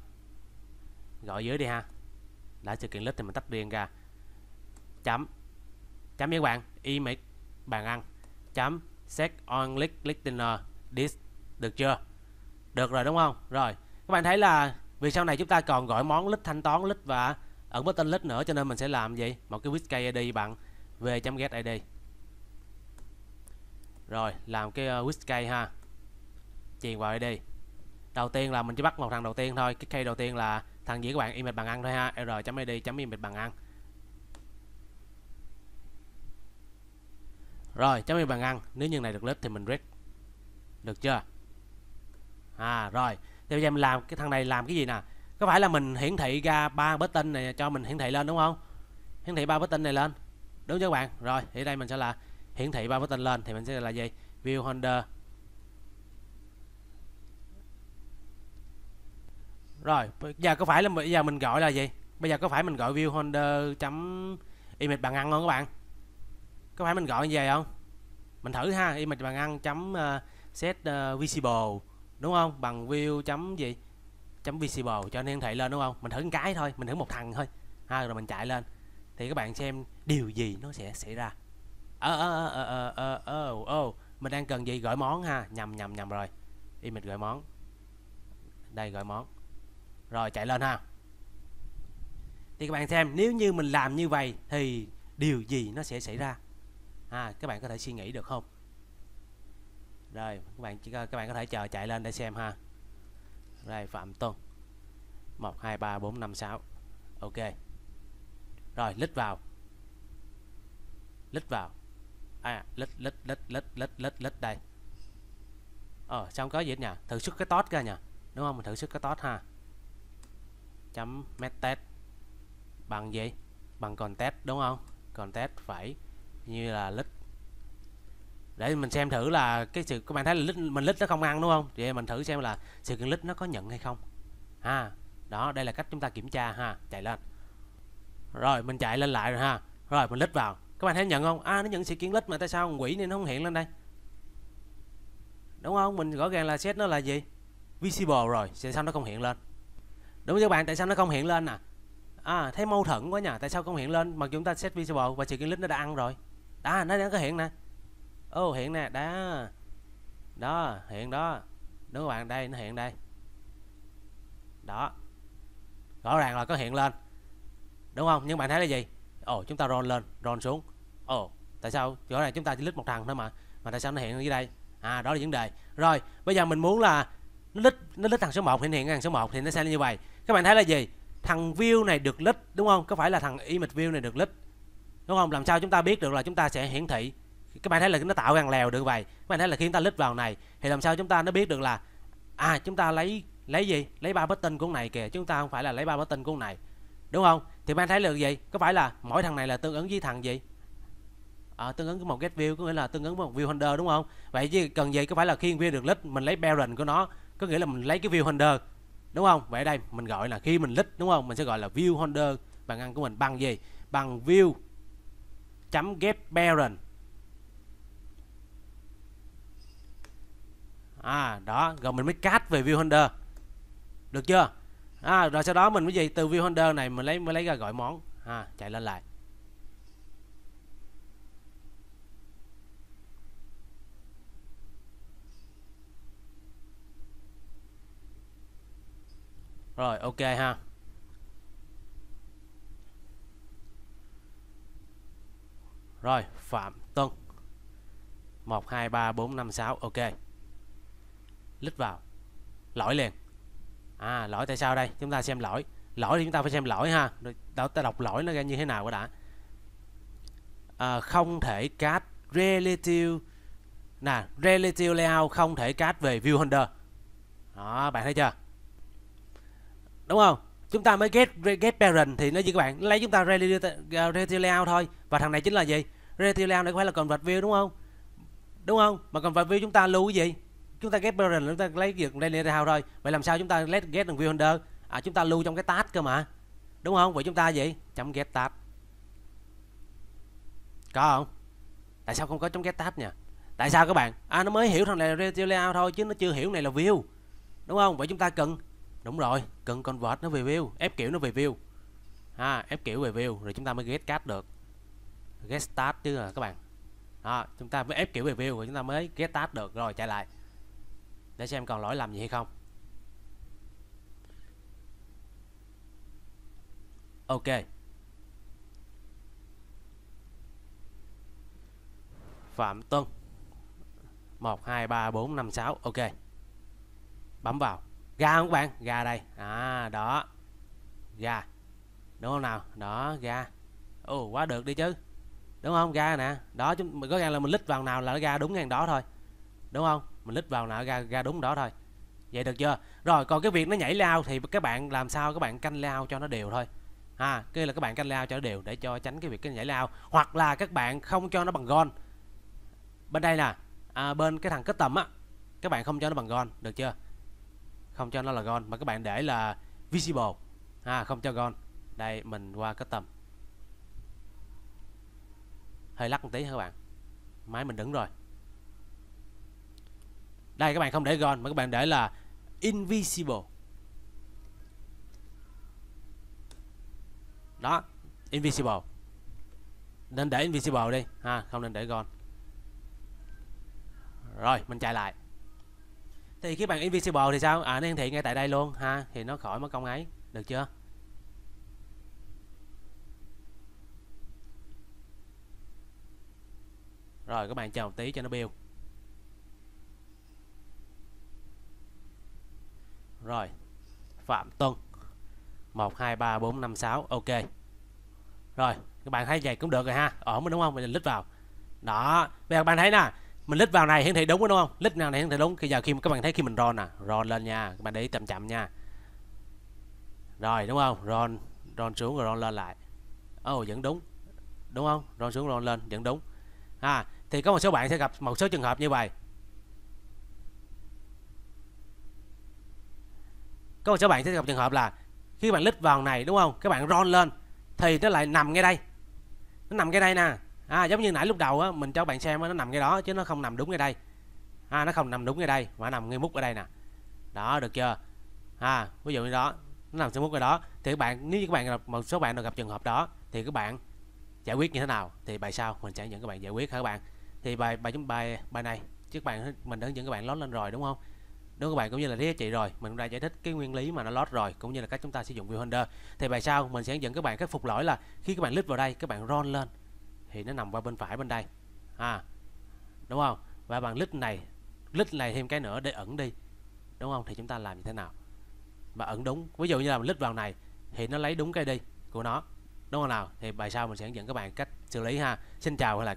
gọi dưới đi ha đã sự kiện lít thì mình tách riêng ra chấm chấm với bạn image bàn ăn chấm set on click click dinner this được chưa được rồi đúng không rồi các bạn thấy là vì sau này chúng ta còn gọi món list thanh toán list và ẩn button list nữa cho nên mình sẽ làm gì một cái whisk id bằng v get id rồi làm cái ờ, whisk ha truyền vào id đầu tiên là mình chỉ bắt một thằng đầu tiên thôi cái cây đầu tiên là thằng gì các bạn image bằng ăn thôi ha r.id.image chấm chấm bằng ăn rồi chấm đi bàn ăn nếu như này được lớp thì mình read được chưa à rồi thì bây giờ mình làm cái thằng này làm cái gì nè có phải là mình hiển thị ra ba button này cho mình hiển thị lên đúng không hiển thị ba button này lên đúng chưa các bạn rồi thì đây mình sẽ là hiển thị ba button lên thì mình sẽ là gì view holder rồi bây giờ có phải là bây giờ mình gọi là gì bây giờ có phải mình gọi view holder chấm image bằng ăn không các bạn có phải mình gọi về không mình thử ha image bằng ăn chấm ờ, set ờ, visible đúng không bằng view chấm gì chấm visible cho nên thầy lên đúng không mình thử một cái thôi mình thử một thằng thôi ha rồi mình chạy lên thì các bạn xem điều gì nó sẽ xảy ra ờ ờ ờ ờ ờ ờ ờ, ờ mình đang cần gì gọi món ha nhầm nhầm nhầm rồi image gọi món đây gọi món rồi chạy lên ha thì các bạn xem nếu như mình làm như vậy thì điều gì nó sẽ xảy ra ha các bạn có thể suy nghĩ được không rồi các bạn chỉ các bạn có thể chờ chạy lên để xem ha rồi phạm tuân một hai ba bốn năm sáu ok rồi lít vào lít vào à lít lít lít lít lít lít lít đây ờ xong có gì nhỉ thử sức cái tót ra nhỉ đúng không mình thử sức cái tót ha chấm mét test bằng gì bằng còn test đúng không còn test phải như là lít để mình xem thử là cái sự các bạn thấy là lít mình lít nó không ăn đúng không thì mình thử xem là sự kiện lít nó có nhận hay không ha đó đây là cách chúng ta kiểm tra ha chạy lên rồi mình chạy lên lại rồi ha rồi mình lít vào các bạn thấy nhận không à nó nhận sự kiện lít mà tại sao quỷ nên nó không hiện lên đây đúng không mình rõ ràng là set nó là gì visible rồi tại sao nó không hiện lên đúng với các bạn tại sao nó không hiện lên nè à? à thấy mâu thuẫn quá nhỉ tại sao không hiện lên mà chúng ta set visible và sự kiện lít nó đã ăn rồi à nó đang có hiện nè ô oh, hiện nè đó đó hiện đó đúng các bạn đây nó hiện đây đó rõ ràng là có hiện lên đúng không nhưng bạn thấy là gì ồ oh, chúng ta roll lên roll xuống ồ oh, tại sao rõ ràng chúng ta chỉ lít một thằng thôi mà mà tại sao nó hiện ở dưới đây à đó là vấn đề rồi bây giờ mình muốn là nó lít nó lít thằng số 1 hiện hiện thằng số 1 thì nó sẽ như vậy các bạn thấy là gì thằng view này được lít đúng không có phải là thằng image view này được lít đúng không làm sao chúng ta biết được là chúng ta sẽ hiển thị các bạn thấy là nó tạo găng lèo được vậy các bạn thấy là khi chúng ta lít vào này thì làm sao chúng ta nó biết được là à chúng ta lấy lấy gì lấy ba button của này kìa chúng ta không phải là lấy ba button của này đúng không thì bạn thấy là gì có phải là mỗi thằng này là tương ứng với thằng gì à, tương ứng với một get view có nghĩa là tương ứng với một view holder đúng không vậy chứ cần gì có phải là khi view được lít mình lấy parent của nó có nghĩa là mình lấy cái view holder đúng không vậy đây mình gọi là khi mình lít đúng không mình sẽ gọi là view holder bằng ăn của mình bằng gì bằng view chấm get parent à đó rồi mình mới cast về viewfinder được chưa à, rồi sau đó mình cái gì từ viewfinder này mình lấy mới lấy ra gọi món à, chạy lên lại rồi ok ha Rồi, Phạm Tuân. 1 2 3 4 5 6 ok. Lít vào. Lỗi liền. À, lỗi tại sao đây? Chúng ta xem lỗi. Lỗi thì chúng ta phải xem lỗi ha. Rồi ta đọc lỗi nó ra như thế nào quá đã. À, không thể cát relative nè, relative layout không thể cát về view holder. Đó, bạn thấy chưa? Đúng không? chúng ta mới get get parent thì nó gì các bạn lấy chúng ta ratio layout thôi và thằng này chính là gì ratio layout này có phải là convert view đúng không đúng không mà convert view chúng ta lưu cái gì chúng ta get parent chúng ta lấy việc ratio layout rồi vậy làm sao chúng ta let get thằng view under à, chúng ta lưu trong cái tab cơ mà đúng không vậy chúng ta gì chấm get tab có không tại sao không có trong get tab nhỉ tại sao các bạn à nó mới hiểu thằng này là ratio layout thôi chứ nó chưa hiểu này là view đúng không vậy chúng ta cần đúng rồi cần convert nó về view ép kiểu nó về view ha ép kiểu về view rồi chúng ta mới get cat được get start chứ là các bạn đó, chúng ta mới ép kiểu về view rồi chúng ta mới get start được rồi chạy lại để xem còn lỗi làm gì hay không ok Phạm Tuân một hai ba bốn năm sáu ok bấm vào ra không các bạn gà đây à đó gà, đúng không nào đó gà, ồ quá được đi chứ đúng không gà nè đó chúng mình có ra là mình lít vào nào là nó ra đúng ngang đó thôi đúng không mình lít vào nào ra ra đúng đó thôi vậy được chưa rồi còn cái việc nó nhảy lao thì các bạn làm sao các bạn canh lao cho nó đều thôi ha à, kia là các bạn canh lao cho nó đều để cho tránh cái việc cái nhảy lao hoặc là các bạn không cho nó bằng gòn bên đây nè à, bên cái thằng kết tầm á các bạn không cho nó bằng gòn được chưa không cho nó là gone mà các bạn để là visible à, không cho gone đây mình qua cái tầm hơi lắc một tí các bạn máy mình đứng rồi đây các bạn không để gone mà các bạn để là invisible đó invisible nên để invisible đi ha không nên để gone rồi mình chạy lại thì khi bạn invisible thì sao ảnh à, hiển thị ngay tại đây luôn ha thì nó khỏi mất công ấy được chưa rồi các bạn chờ một tí cho nó build rồi phạm tuân một hai ba bốn năm sáu ok rồi các bạn thấy vậy cũng được rồi ha ổn đúng không mình lít vào đó bây giờ các bạn thấy nè mình lít vào này hiển thị đúng đúng không lít nào này hiển thị đúng khi giờ khi các bạn thấy khi mình roll nè roll lên nha các bạn để ý chậm chậm nha rồi đúng không roll roll xuống rồi roll lên lại oh vẫn đúng đúng không roll xuống roll lên vẫn đúng à thì có một số bạn sẽ gặp một số trường hợp như vậy có một số bạn sẽ gặp trường hợp là khi bạn lít vào này đúng không các bạn roll lên thì nó lại nằm ngay đây nó nằm ngay đây nè à, giống như nãy lúc đầu á, mình cho bạn xem nó nằm ngay đó chứ nó không nằm đúng ngay đây à, nó không nằm đúng ngay đây mà nằm ngay mút ở đây nè đó được chưa à, ví dụ như đó nó nằm ngay mút ở đó thì các bạn nếu như các bạn gặp một số bạn nào gặp trường hợp đó thì các bạn giải quyết như thế nào thì bài sau mình sẽ dẫn các bạn giải quyết hả các bạn thì bài bài chúng bài bài này trước các bạn mình đã dẫn các bạn lót lên rồi đúng không đúng các bạn cũng như là lý giá trị rồi mình cũng đã giải thích cái nguyên lý mà nó lót rồi cũng như là cách chúng ta sử dụng viewfinder thì bài sau mình sẽ dẫn các bạn khắc phục lỗi là khi các bạn click vào đây các bạn run lên thì nó nằm qua bên phải bên đây à đúng không và bằng lít này lít này thêm cái nữa để ẩn đi đúng không thì chúng ta làm như thế nào và ẩn đúng ví dụ như là lít vào này thì nó lấy đúng cái đi của nó đúng không nào thì bài sau mình sẽ hướng dẫn các bạn cách xử lý ha xin chào và lại các bạn